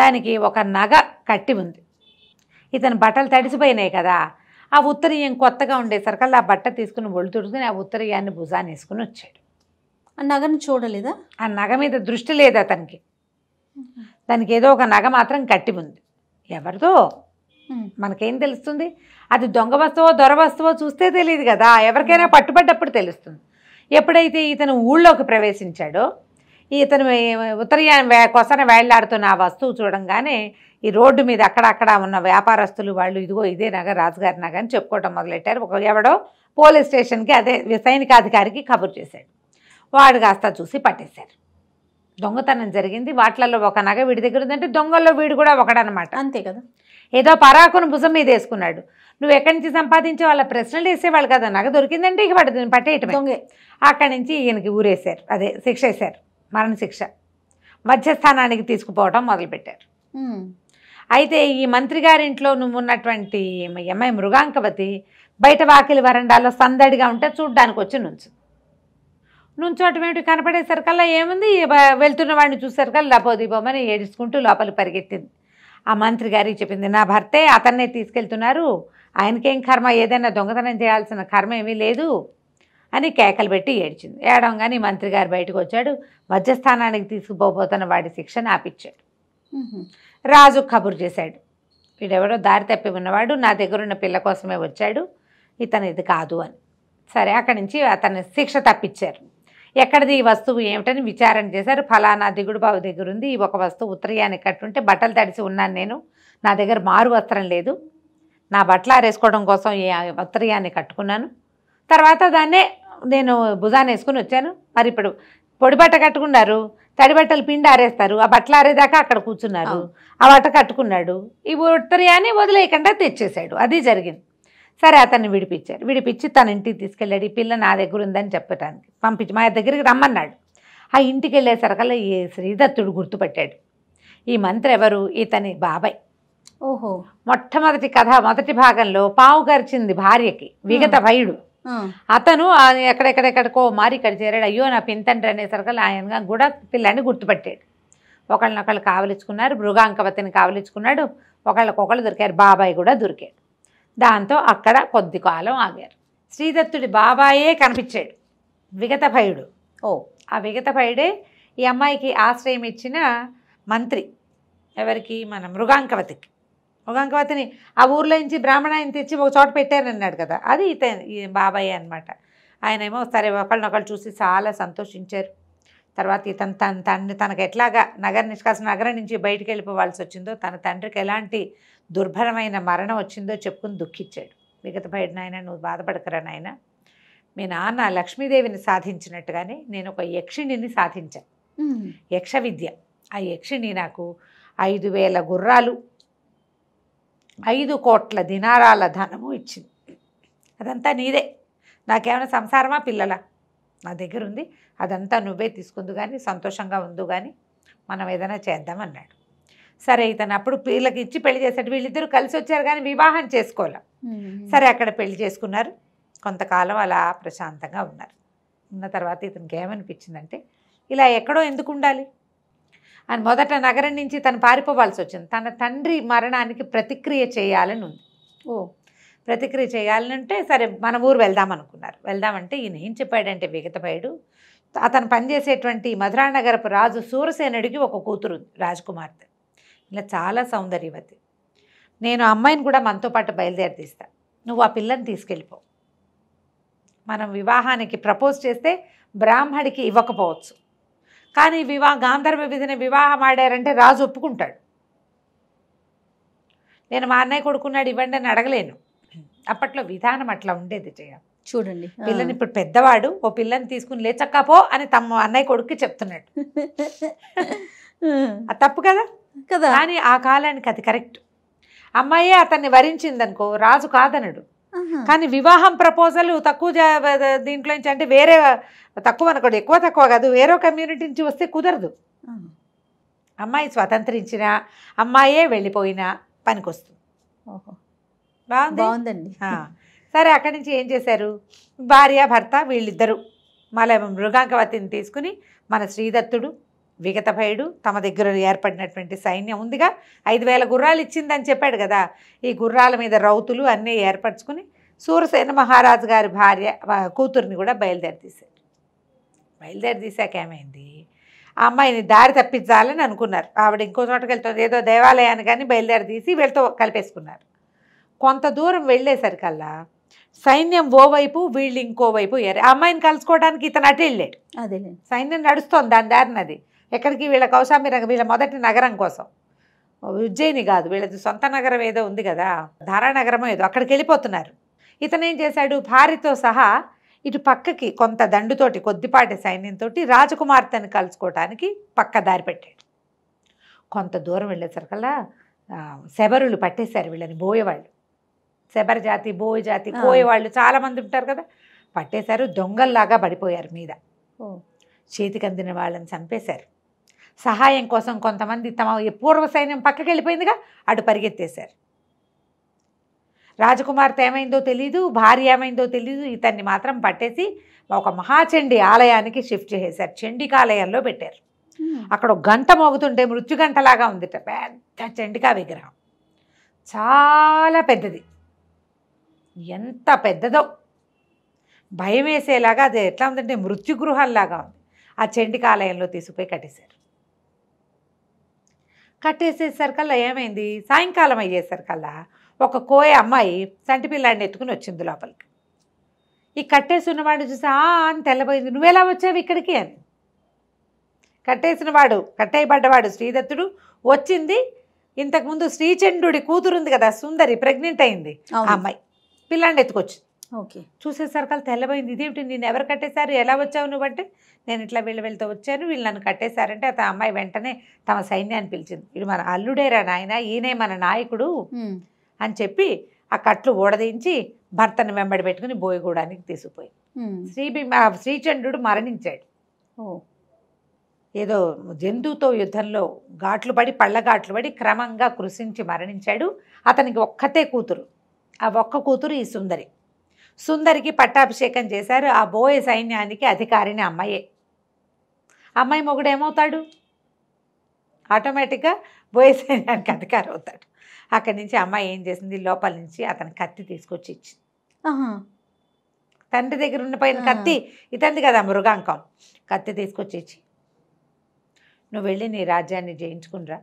A: దానికి ఒక నగ కట్టి ఉంది ఇతని బట్టలు తడిసిపోయినాయి కదా ఆ ఉత్తరీయం కొత్తగా ఉండేసరికల్ ఆ బట్ట తీసుకుని ఒళ్ళు తుడుచుకుని ఆ ఉత్తరీయాన్ని భుజాన్ని వేసుకుని వచ్చాడు ఆ నగను చూడలేదా ఆ నగ మీద దృష్టి లేదా అతనికి దానికి ఏదో ఒక నగ మాత్రం కట్టి ఉంది ఎవరిదో మనకేం తెలుస్తుంది అది దొంగ వస్తువో దొర వస్తువో చూస్తే తెలియదు కదా ఎవరికైనా పట్టుబడ్డప్పుడు తెలుస్తుంది ఎప్పుడైతే ఇతను ఊళ్ళోకి ప్రవేశించాడో ఇతను ఉత్తరయాన్ కొసన వేళ్లాడుతున్న ఆ వస్తువు చూడంగానే ఈ రోడ్డు మీద అక్కడక్కడ ఉన్న వ్యాపారస్తులు వాళ్ళు ఇదిగో ఇదే నగ రాజుగారి నగ అని చెప్పుకోవటం మొదలెట్టారు ఒక ఎవడో పోలీస్ స్టేషన్కి అదే సైనికాధికారికి కబురు చేశాడు వాడు కాస్త చూసి పట్టేశారు దొంగతనం జరిగింది వాటిలలో ఒక నగ వీడి దగ్గర ఉందంటే దొంగల్లో వీడు కూడా ఒకడనమాట అంతే కదా ఏదో పరాకును భుజం మీద వేసుకున్నాడు నువ్వు ఎక్కడి నుంచి సంపాదించే వాళ్ళ ప్రశ్నలు వేసేవాళ్ళు కదా నగ దొరికిందంటే ఇక పడుతుంది పట్టేయటమే అక్కడి నుంచి ఈయనకి ఊరేశారు అదే శిక్ష వేశారు మరణశిక్ష మధ్యస్థానానికి తీసుకుపోవటం మొదలుపెట్టారు అయితే ఈ మంత్రి గారింట్లో నువ్వు ఉన్నటువంటి ఎంఐ మృగాంకవతి బయట వాకిలి వరండాలో సందడిగా ఉంటే చూడ్డానికి వచ్చి నుంచు ఏమిటి కనపడేసరికల్లా ఏముంది వెళ్తున్న వాడిని చూసేసరికల్లా లబో దీపమని ఏడుచుకుంటూ లోపలికి పరిగెత్తింది ఆ మంత్రి గారికి చెప్పింది నా భర్తే అతన్నే తీసుకెళ్తున్నారు ఆయనకేం కర్మ ఏదైనా దొంగతనం చేయాల్సిన కర్మ ఏమీ లేదు అని కేకలు పెట్టి ఏడ్చింది ఏడంగానే మంత్రి గారు బయటకు వచ్చాడు మధ్యస్థానానికి తీసుకుపోబోతున్న వాడి శిక్షను ఆపించాడు రాజు కబురు చేశాడు వీడెవడో దారి తప్పి ఉన్నవాడు నా దగ్గరున్న పిల్ల కోసమే వచ్చాడు ఇతను ఇది కాదు అని సరే అక్కడి నుంచి అతని శిక్ష తప్పించారు ఎక్కడిది ఈ వస్తువు ఏమిటని విచారణ చేశారు ఫలానా దిగుడు బాబు దగ్గర ఉంది ఈ ఒక వస్తువు ఉత్తరయానికి కట్టుంటే బట్టలు తడిసి ఉన్నాను నేను నా దగ్గర మారు వస్త్రం లేదు నా బట్టలు ఆరేసుకోవడం కోసం ఈ ఉత్తరయాన్ని కట్టుకున్నాను తర్వాత దాన్నే నేను భుజాన్ని వేసుకుని వచ్చాను మరి ఇప్పుడు పొడి బట్ట కట్టుకున్నారు తడి బట్టలు పిండి ఆరేస్తారు ఆ బట్టలు ఆరేదాకా అక్కడ కూర్చున్నారు ఆ బట్ట కట్టుకున్నాడు ఈ ఉత్తరయాన్ని వదిలేయకుండా తెచ్చేసాడు అది జరిగింది సరే అతన్ని విడిపించారు విడిపించి తన ఇంటికి తీసుకెళ్ళాడు ఈ పిల్ల నా దగ్గర ఉందని చెప్పటానికి పంపించి మా దగ్గరికి రమ్మన్నాడు ఆ ఇంటికి వెళ్ళేసరికల్లా ఈ శ్రీదత్తుడు గుర్తుపట్టాడు ఈ మంత్రి ఎవరు ఇతని బాబాయ్ ఓహో మొట్టమొదటి కథ మొదటి భాగంలో పావు గరిచింది భార్యకి విగత భయుడు అతను ఎక్కడెక్కడెక్కడికో మారి ఇక్కడ చేరాడు అయ్యో నా పింతండ్రి అనేసరికి ఆయన కూడా పిల్లని గుర్తుపట్టాడు ఒకళ్ళనొకళ్ళు కావలించుకున్నారు మృగాంకవతిని కావలించుకున్నాడు ఒకళ్ళకొకళ్ళు దొరికారు బాబాయ్ కూడా దొరికాడు దాంతో అక్కడ కొద్ది కాలం ఆగారు శ్రీదత్తుడి బాబాయే కనిపించాడు విగత భయుడు ఓ ఆ విగత భయుడే ఈ అమ్మాయికి ఆశ్రయం ఇచ్చిన మంత్రి ఎవరికి మన మృగాంకవతికి మృగాంకవతిని ఆ ఊర్లో నుంచి బ్రాహ్మణాయని తెచ్చి ఒక చోట పెట్టారన్నాడు కదా అది ఇత బాబాయే అనమాట ఆయనేమో సరే ఒకళ్ళనొకళ్ళు చూసి చాలా సంతోషించారు తర్వాత ఇతను తన తన తనకు ఎట్లాగా నగర నిష్కాసన నగరం నుంచి బయటికి వెళ్ళిపోవాల్సి వచ్చిందో తన తండ్రికి ఎలాంటి దుర్భరమైన మరణం వచ్చిందో చెప్పుకుని దుఃఖించాడు మిగతాపడి నాయన నువ్వు బాధపడకరా నాయన మీ నాన్న లక్ష్మీదేవిని సాధించినట్టుగానే నేను ఒక యక్షిణిని సాధించాను యక్ష విద్య ఆ యక్షిణి నాకు ఐదు వేల గుర్రాలు ఐదు కోట్ల దినారాల ధనము ఇచ్చింది అదంతా నీదే నాకేమైనా సంసారమా పిల్లలా నా దగ్గర ఉంది అదంతా నువ్వే తీసుకుందు కానీ సంతోషంగా ఉందు కానీ మనం ఏదైనా చేద్దామన్నాడు సరే ఇతను అప్పుడు పిల్లలకి ఇచ్చి పెళ్లి చేశాడు వీళ్ళిద్దరూ కలిసి వచ్చారు కానీ వివాహం చేసుకోలే సరే అక్కడ పెళ్లి చేసుకున్నారు కొంతకాలం అలా ప్రశాంతంగా ఉన్నారు ఉన్న తర్వాత ఇతనికి ఏమనిపించిందంటే ఇలా ఎక్కడో ఎందుకు ఉండాలి అని మొదట నగరం నుంచి తను పారిపోవాల్సి వచ్చింది తన తండ్రి మరణానికి ప్రతిక్రియ చేయాలని ఉంది ఓ ప్రతిక్రియ చేయాలంటే సరే మన ఊరు వెళ్దాం అనుకున్నారు వెళ్దామంటే ఈయన ఏం చెప్పాడంటే విగతపాయుడు అతను పనిచేసేటువంటి మధురానగరపు రాజు సూరసేనుడికి ఒక కూతురు రాజకుమార్తె ఇలా చాలా సౌందర్యవతి నేను అమ్మాయిని కూడా మనతో పాటు బయలుదేరి నువ్వు ఆ పిల్లని తీసుకెళ్ళిపో మనం వివాహానికి ప్రపోజ్ చేస్తే బ్రాహ్మడికి ఇవ్వకపోవచ్చు కానీ వివాహ గాంధర్వ విధిని వివాహం ఆడారంటే రాజు ఒప్పుకుంటాడు నేను మా అన్నయ్య కొడుకున్నాడు ఇవ్వండి అని అడగలేను అప్పట్లో విధానం అట్లా ఉండేది జయ చూడండి పిల్లని ఇప్పుడు పెద్దవాడు ఓ పిల్లని తీసుకుని లేచక్కపో అని తమ అన్నయ్య కొడుక్కి చెప్తున్నాడు తప్పు కదా కదా కానీ ఆ కాలానికి అది కరెక్ట్ అమ్మాయే అతన్ని వరించిందనుకో రాజు కాదనడు కానీ వివాహం ప్రపోజల్ తక్కువ దీంట్లో నుంచి అంటే వేరే తక్కువ అనుకోడు ఎక్కువ తక్కువ కాదు వేరే కమ్యూనిటీ నుంచి వస్తే కుదరదు అమ్మాయి స్వతంత్రించినా అమ్మాయే వెళ్ళిపోయినా పనికొస్తుంది బాగుందండి సరే అక్కడి నుంచి ఏం చేశారు భార్య భర్త వీళ్ళిద్దరూ మళ్ళీ మృగాంకవతిని తీసుకుని మన శ్రీదత్తుడు భయుడు తమ దగ్గర ఏర్పడినటువంటి సైన్యం ఉందిగా ఐదు వేల గుర్రాలు ఇచ్చిందని చెప్పాడు కదా ఈ గుర్రాల మీద రౌతులు అన్నీ ఏర్పరచుకుని సూరసేన మహారాజు గారి భార్య కూతుర్ని కూడా బయలుదేరి తీశారు బయలుదేరి తీశాక ఏమైంది ఆ అమ్మాయిని దారి తప్పించాలని అనుకున్నారు ఆవిడ ఇంకో చోటకి వెళ్తుంది ఏదో దేవాలయాన్ని కానీ బయలుదేరి తీసి వీళ్ళతో కలిపేసుకున్నారు కొంత దూరం వెళ్ళేసరికల్లా సైన్యం ఓవైపు వీళ్ళు ఇంకోవైపు ఆ అమ్మాయిని కలుసుకోవడానికి ఇతను అటు వెళ్ళాడు అదే సైన్యం నడుస్తోంది దాని దారినది ఎక్కడికి వీళ్ళ కౌశాంబి నగరం వీళ్ళ మొదటి నగరం కోసం ఉజ్జయిని కాదు వీళ్ళది సొంత నగరం ఏదో ఉంది కదా ధారానగరమో ఏదో అక్కడికి వెళ్ళిపోతున్నారు ఇతను ఏం చేశాడు భార్యతో సహా ఇటు పక్కకి కొంత దండుతోటి కొద్దిపాటి సైన్యంతో రాజకుమార్తెను కలుసుకోవటానికి పక్క దారి పెట్టాడు కొంత దూరం వెళ్ళేసరికల్లా శబరులు పట్టేశారు వీళ్ళని బోయేవాళ్ళు శబర్ జాతి బోయ్ జాతి కోయ వాళ్ళు చాలా మంది ఉంటారు కదా పట్టేశారు దొంగల్లాగా పడిపోయారు మీద చేతికి అందిన వాళ్ళని చంపేశారు సహాయం కోసం కొంతమంది తమ పూర్వ సైన్యం పక్కకి వెళ్ళిపోయిందిగా అటు పరిగెత్తేశారు రాజకుమార్తె ఏమైందో తెలీదు భార్య ఏమైందో తెలీదు ఇతన్ని మాత్రం పట్టేసి ఒక మహాచండి ఆలయానికి షిఫ్ట్ చేసేశారు చండికాలయంలో పెట్టారు అక్కడ గంట మోగుతుంటే మృత్యుగంటలాగా ఉంది పెద్ద చండికా విగ్రహం చాలా పెద్దది ఎంత పెద్దదో భయం వేసేలాగా అది ఎట్లా ఉందంటే మృత్యుగృహాల్లాగా ఉంది ఆ చండికాలయంలో తీసుకుపోయి కట్టేశారు కట్టేసేసరికల్లా ఏమైంది సాయంకాలం అయ్యేసరికల్లా ఒక కోయ అమ్మాయి సంటి పిల్లాడిని ఎత్తుకుని వచ్చింది లోపలికి ఈ కట్టేసిన వాడు చూసి ఆ అని తెల్లబోయింది నువ్వెలా వచ్చావు ఇక్కడికి అని కట్టేసిన వాడు కట్టేయబడ్డవాడు శ్రీదత్తుడు వచ్చింది ఇంతకుముందు శ్రీచంద్రుడి కూతురుంది కదా సుందరి ప్రెగ్నెంట్ అయింది ఆ అమ్మాయి పిల్లాన్ని ఎత్తుకొచ్చు ఓకే చూసేసరికి తెల్లబోయింది ఇదేమిటి నేను ఎవరు కట్టేశారు ఎలా వచ్చావు నువ్వంటే నేను ఇట్లా వీళ్ళు వెళ్తూ వచ్చాను వీళ్ళు నన్ను కట్టేశారంటే అతను అమ్మాయి వెంటనే తమ సైన్యాన్ని పిలిచింది ఇది మన అల్లుడేరా నాయన ఈయనే మన నాయకుడు అని చెప్పి ఆ కట్లు ఊడదించి భర్తను వెంబడి పెట్టుకుని బోయగూడానికి తీసుకుపోయి శ్రీ శ్రీచండ్రుడు మరణించాడు ఏదో జంతువుతో యుద్ధంలో ఘాట్లు పడి పళ్ళ ఘాట్లు పడి క్రమంగా కృషించి మరణించాడు అతనికి ఒక్కతే కూతురు ఆ ఒక్క కూతురు ఈ సుందరి సుందరికి పట్టాభిషేకం చేశారు ఆ బోయ సైన్యానికి అధికారిని అమ్మాయే అమ్మాయి మొగుడు ఏమవుతాడు ఆటోమేటిక్గా బోయ సైన్యానికి అధికారం అవుతాడు అక్కడి నుంచి అమ్మాయి ఏం చేసింది లోపల నుంచి అతను కత్తి తీసుకొచ్చి ఇచ్చింది తండ్రి దగ్గర ఉండిపోయిన కత్తి ఇతంది కదా మృగాంకం కత్తి ఇచ్చి నువ్వు వెళ్ళి నీ రాజ్యాన్ని జయించుకునిరా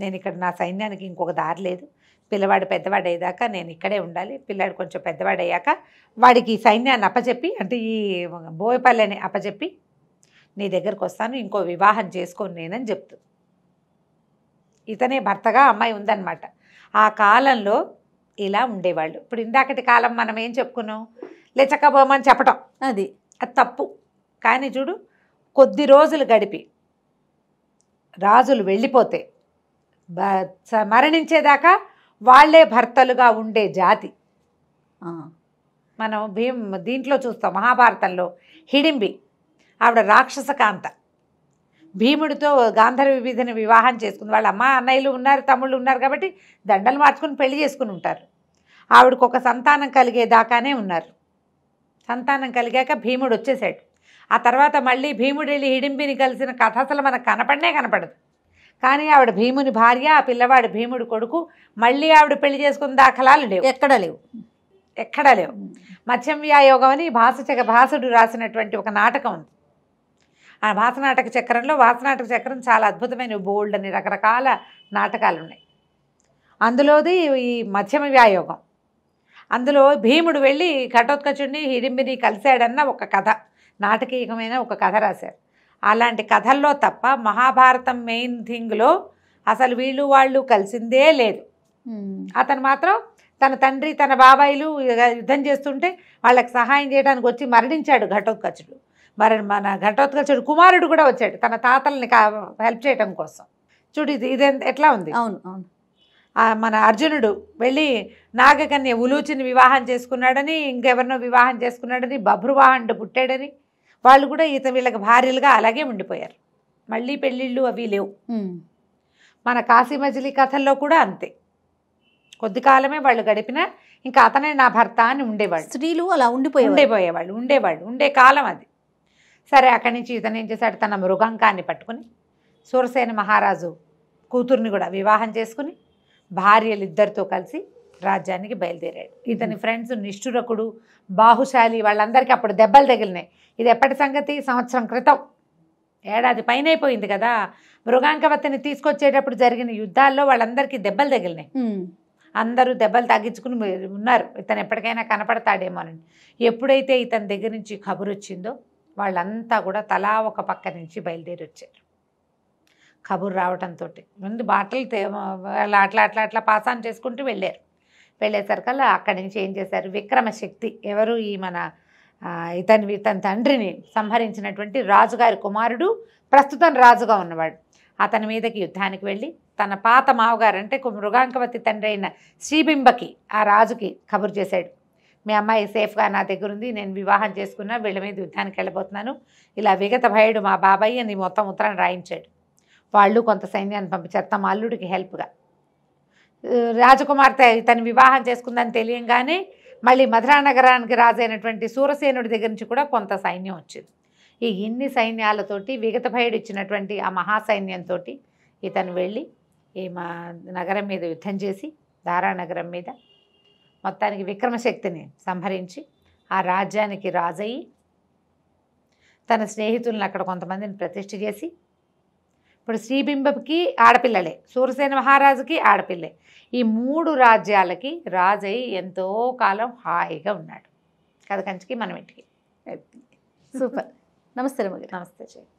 A: నేను ఇక్కడ నా సైన్యానికి ఇంకొక దారి లేదు పిల్లవాడు పెద్దవాడు అయ్యేదాకా నేను ఇక్కడే ఉండాలి పిల్లవాడు కొంచెం పెద్దవాడు అయ్యాక వాడికి ఈ సైన్యాన్ని అప్పచెప్పి అంటే ఈ బోయపల్లెని అప్పచెప్పి నీ దగ్గరకు వస్తాను ఇంకో వివాహం చేసుకొని నేనని చెప్తూ ఇతనే భర్తగా అమ్మాయి ఉందన్నమాట ఆ కాలంలో ఇలా ఉండేవాళ్ళు ఇప్పుడు ఇందాకటి కాలం మనం ఏం చెప్పుకున్నాం లేచకపోమని చెప్పటం అది అది తప్పు కానీ చూడు కొద్ది రోజులు గడిపి రాజులు వెళ్ళిపోతే మరణించేదాకా వాళ్లే భర్తలుగా ఉండే జాతి మనం భీమ్ దీంట్లో చూస్తాం మహాభారతంలో హిడింబి ఆవిడ రాక్షస కాంత భీముడితో గాంధర్వ విధిని వివాహం చేసుకుంది వాళ్ళ అమ్మ అన్నయ్యలు ఉన్నారు తమ్ముళ్ళు ఉన్నారు కాబట్టి దండలు మార్చుకుని పెళ్లి చేసుకుని ఉంటారు ఆవిడకు ఒక సంతానం కలిగేదాకానే ఉన్నారు సంతానం కలిగాక భీముడు వచ్చేసాడు ఆ తర్వాత మళ్ళీ భీముడు వెళ్ళి హిడింబిని కలిసిన కథ అసలు మనకు కనపడనే కనపడదు కానీ ఆవిడ భీముని భార్య ఆ పిల్లవాడు భీముడు కొడుకు మళ్ళీ ఆవిడ పెళ్లి చేసుకున్న దాఖలాలు లేవు ఎక్కడ లేవు ఎక్కడా లేవు మత్స్యంవ్యాయోగం అని భాసచక భాసుడు రాసినటువంటి ఒక నాటకం ఉంది ఆ భాసనాటక చక్రంలో భాసనాటక చక్రం చాలా అద్భుతమైన బోల్డ్ అని రకరకాల నాటకాలు ఉన్నాయి అందులోది ఈ మధ్యమ వ్యాయోగం అందులో భీముడు వెళ్ళి ఘటోత్కచుడిని హిడింబిని కలిశాడన్న ఒక కథ నాటకీయమైన ఒక కథ రాశారు అలాంటి కథల్లో తప్ప మహాభారతం మెయిన్ థింగ్లో అసలు వీళ్ళు వాళ్ళు కలిసిందే లేదు అతను మాత్రం తన తండ్రి తన బాబాయిలు యుద్ధం చేస్తుంటే వాళ్ళకి సహాయం చేయడానికి వచ్చి మరణించాడు ఘటోత్కచుడు మరి మన ఘటోత్కచుడు కుమారుడు కూడా వచ్చాడు తన తాతల్ని హెల్ప్ చేయడం కోసం చూడు ఇది ఇది ఎట్లా ఉంది అవును అవును మన అర్జునుడు వెళ్ళి నాగకన్య ఉలూచిని వివాహం చేసుకున్నాడని ఇంకెవరినో వివాహం చేసుకున్నాడని బభ్రువాహండు పుట్టాడని వాళ్ళు కూడా ఈత వీళ్ళకి భార్యలుగా అలాగే ఉండిపోయారు మళ్ళీ పెళ్ళిళ్ళు అవి లేవు మన కాశీ మజిలీ కథల్లో కూడా అంతే కొద్ది కాలమే వాళ్ళు గడిపిన ఇంకా అతనే నా భర్త అని ఉండేవాళ్ళు స్త్రీలు అలా ఉండిపోయి ఉండేపోయేవాళ్ళు ఉండేవాళ్ళు ఉండే కాలం అది సరే అక్కడి నుంచి ఇతను ఏం చేశాడు తన మృగంకాన్ని పట్టుకుని సూరసేన మహారాజు కూతుర్ని కూడా వివాహం చేసుకుని భార్యలిద్దరితో కలిసి రాజ్యానికి బయలుదేరాడు ఇతని ఫ్రెండ్స్ నిష్ఠురకుడు బాహుశాలి వాళ్ళందరికీ అప్పుడు దెబ్బలు తగిలినాయి ఇది ఎప్పటి సంగతి సంవత్సరం క్రితం ఏడాది పైన అయిపోయింది కదా మృగాంకవతిని తీసుకొచ్చేటప్పుడు జరిగిన యుద్ధాల్లో వాళ్ళందరికీ దెబ్బలు తగిలినాయి అందరూ దెబ్బలు తగ్గించుకుని ఉన్నారు ఇతను ఎప్పటికైనా కనపడతాడేమోనని ఎప్పుడైతే ఇతని దగ్గర నుంచి కబురు వచ్చిందో వాళ్ళంతా కూడా తలా ఒక పక్క నుంచి బయలుదేరి వచ్చారు కబురు రావడంతో ముందు బాటలు అట్లా అట్లా అట్లా పాసాన్ చేసుకుంటూ వెళ్ళారు వెళ్ళేసరికల్లా అక్కడి నుంచి ఏం చేశారు విక్రమశక్తి ఎవరు ఈ మన ఇతని తన తండ్రిని సంహరించినటువంటి రాజుగారి కుమారుడు ప్రస్తుతం రాజుగా ఉన్నవాడు అతని మీదకి యుద్ధానికి వెళ్ళి తన పాత మావగారు అంటే మృగాంకవతి తండ్రి అయిన శ్రీబింబకి ఆ రాజుకి కబురు చేశాడు మీ అమ్మాయి సేఫ్గా నా దగ్గర ఉంది నేను వివాహం చేసుకున్నా వీళ్ళ మీద యుద్ధానికి వెళ్ళబోతున్నాను ఇలా విగత భయుడు మా బాబాయ్ అని మొత్తం ఉత్తరాన్ని రాయించాడు వాళ్ళు కొంత సైన్యాన్ని పంపించారు తమ అల్లుడికి హెల్ప్గా రాజకుమార్తె తను వివాహం చేసుకుందని తెలియంగానే మళ్ళీ మధురా నగరానికి రాజైనటువంటి సూరసేనుడి దగ్గర నుంచి కూడా కొంత సైన్యం వచ్చింది ఈ ఇన్ని సైన్యాలతోటి విగత విగతభయుడు ఇచ్చినటువంటి ఆ మహాసైన్యంతో ఇతను వెళ్ళి ఈ మా నగరం మీద యుద్ధం చేసి నగరం మీద మొత్తానికి విక్రమశక్తిని సంహరించి ఆ రాజ్యానికి రాజయ్యి తన స్నేహితులను అక్కడ కొంతమందిని ప్రతిష్ఠ చేసి ఇప్పుడు శ్రీబింబకి ఆడపిల్లలే సూర్యసేన మహారాజుకి ఆడపిల్లే ఈ మూడు రాజ్యాలకి రాజయ్యి ఎంతో కాలం హాయిగా ఉన్నాడు కథ కంచికి మనం ఇంటికి సూపర్ నమస్తే నమస్తే చెయ్యి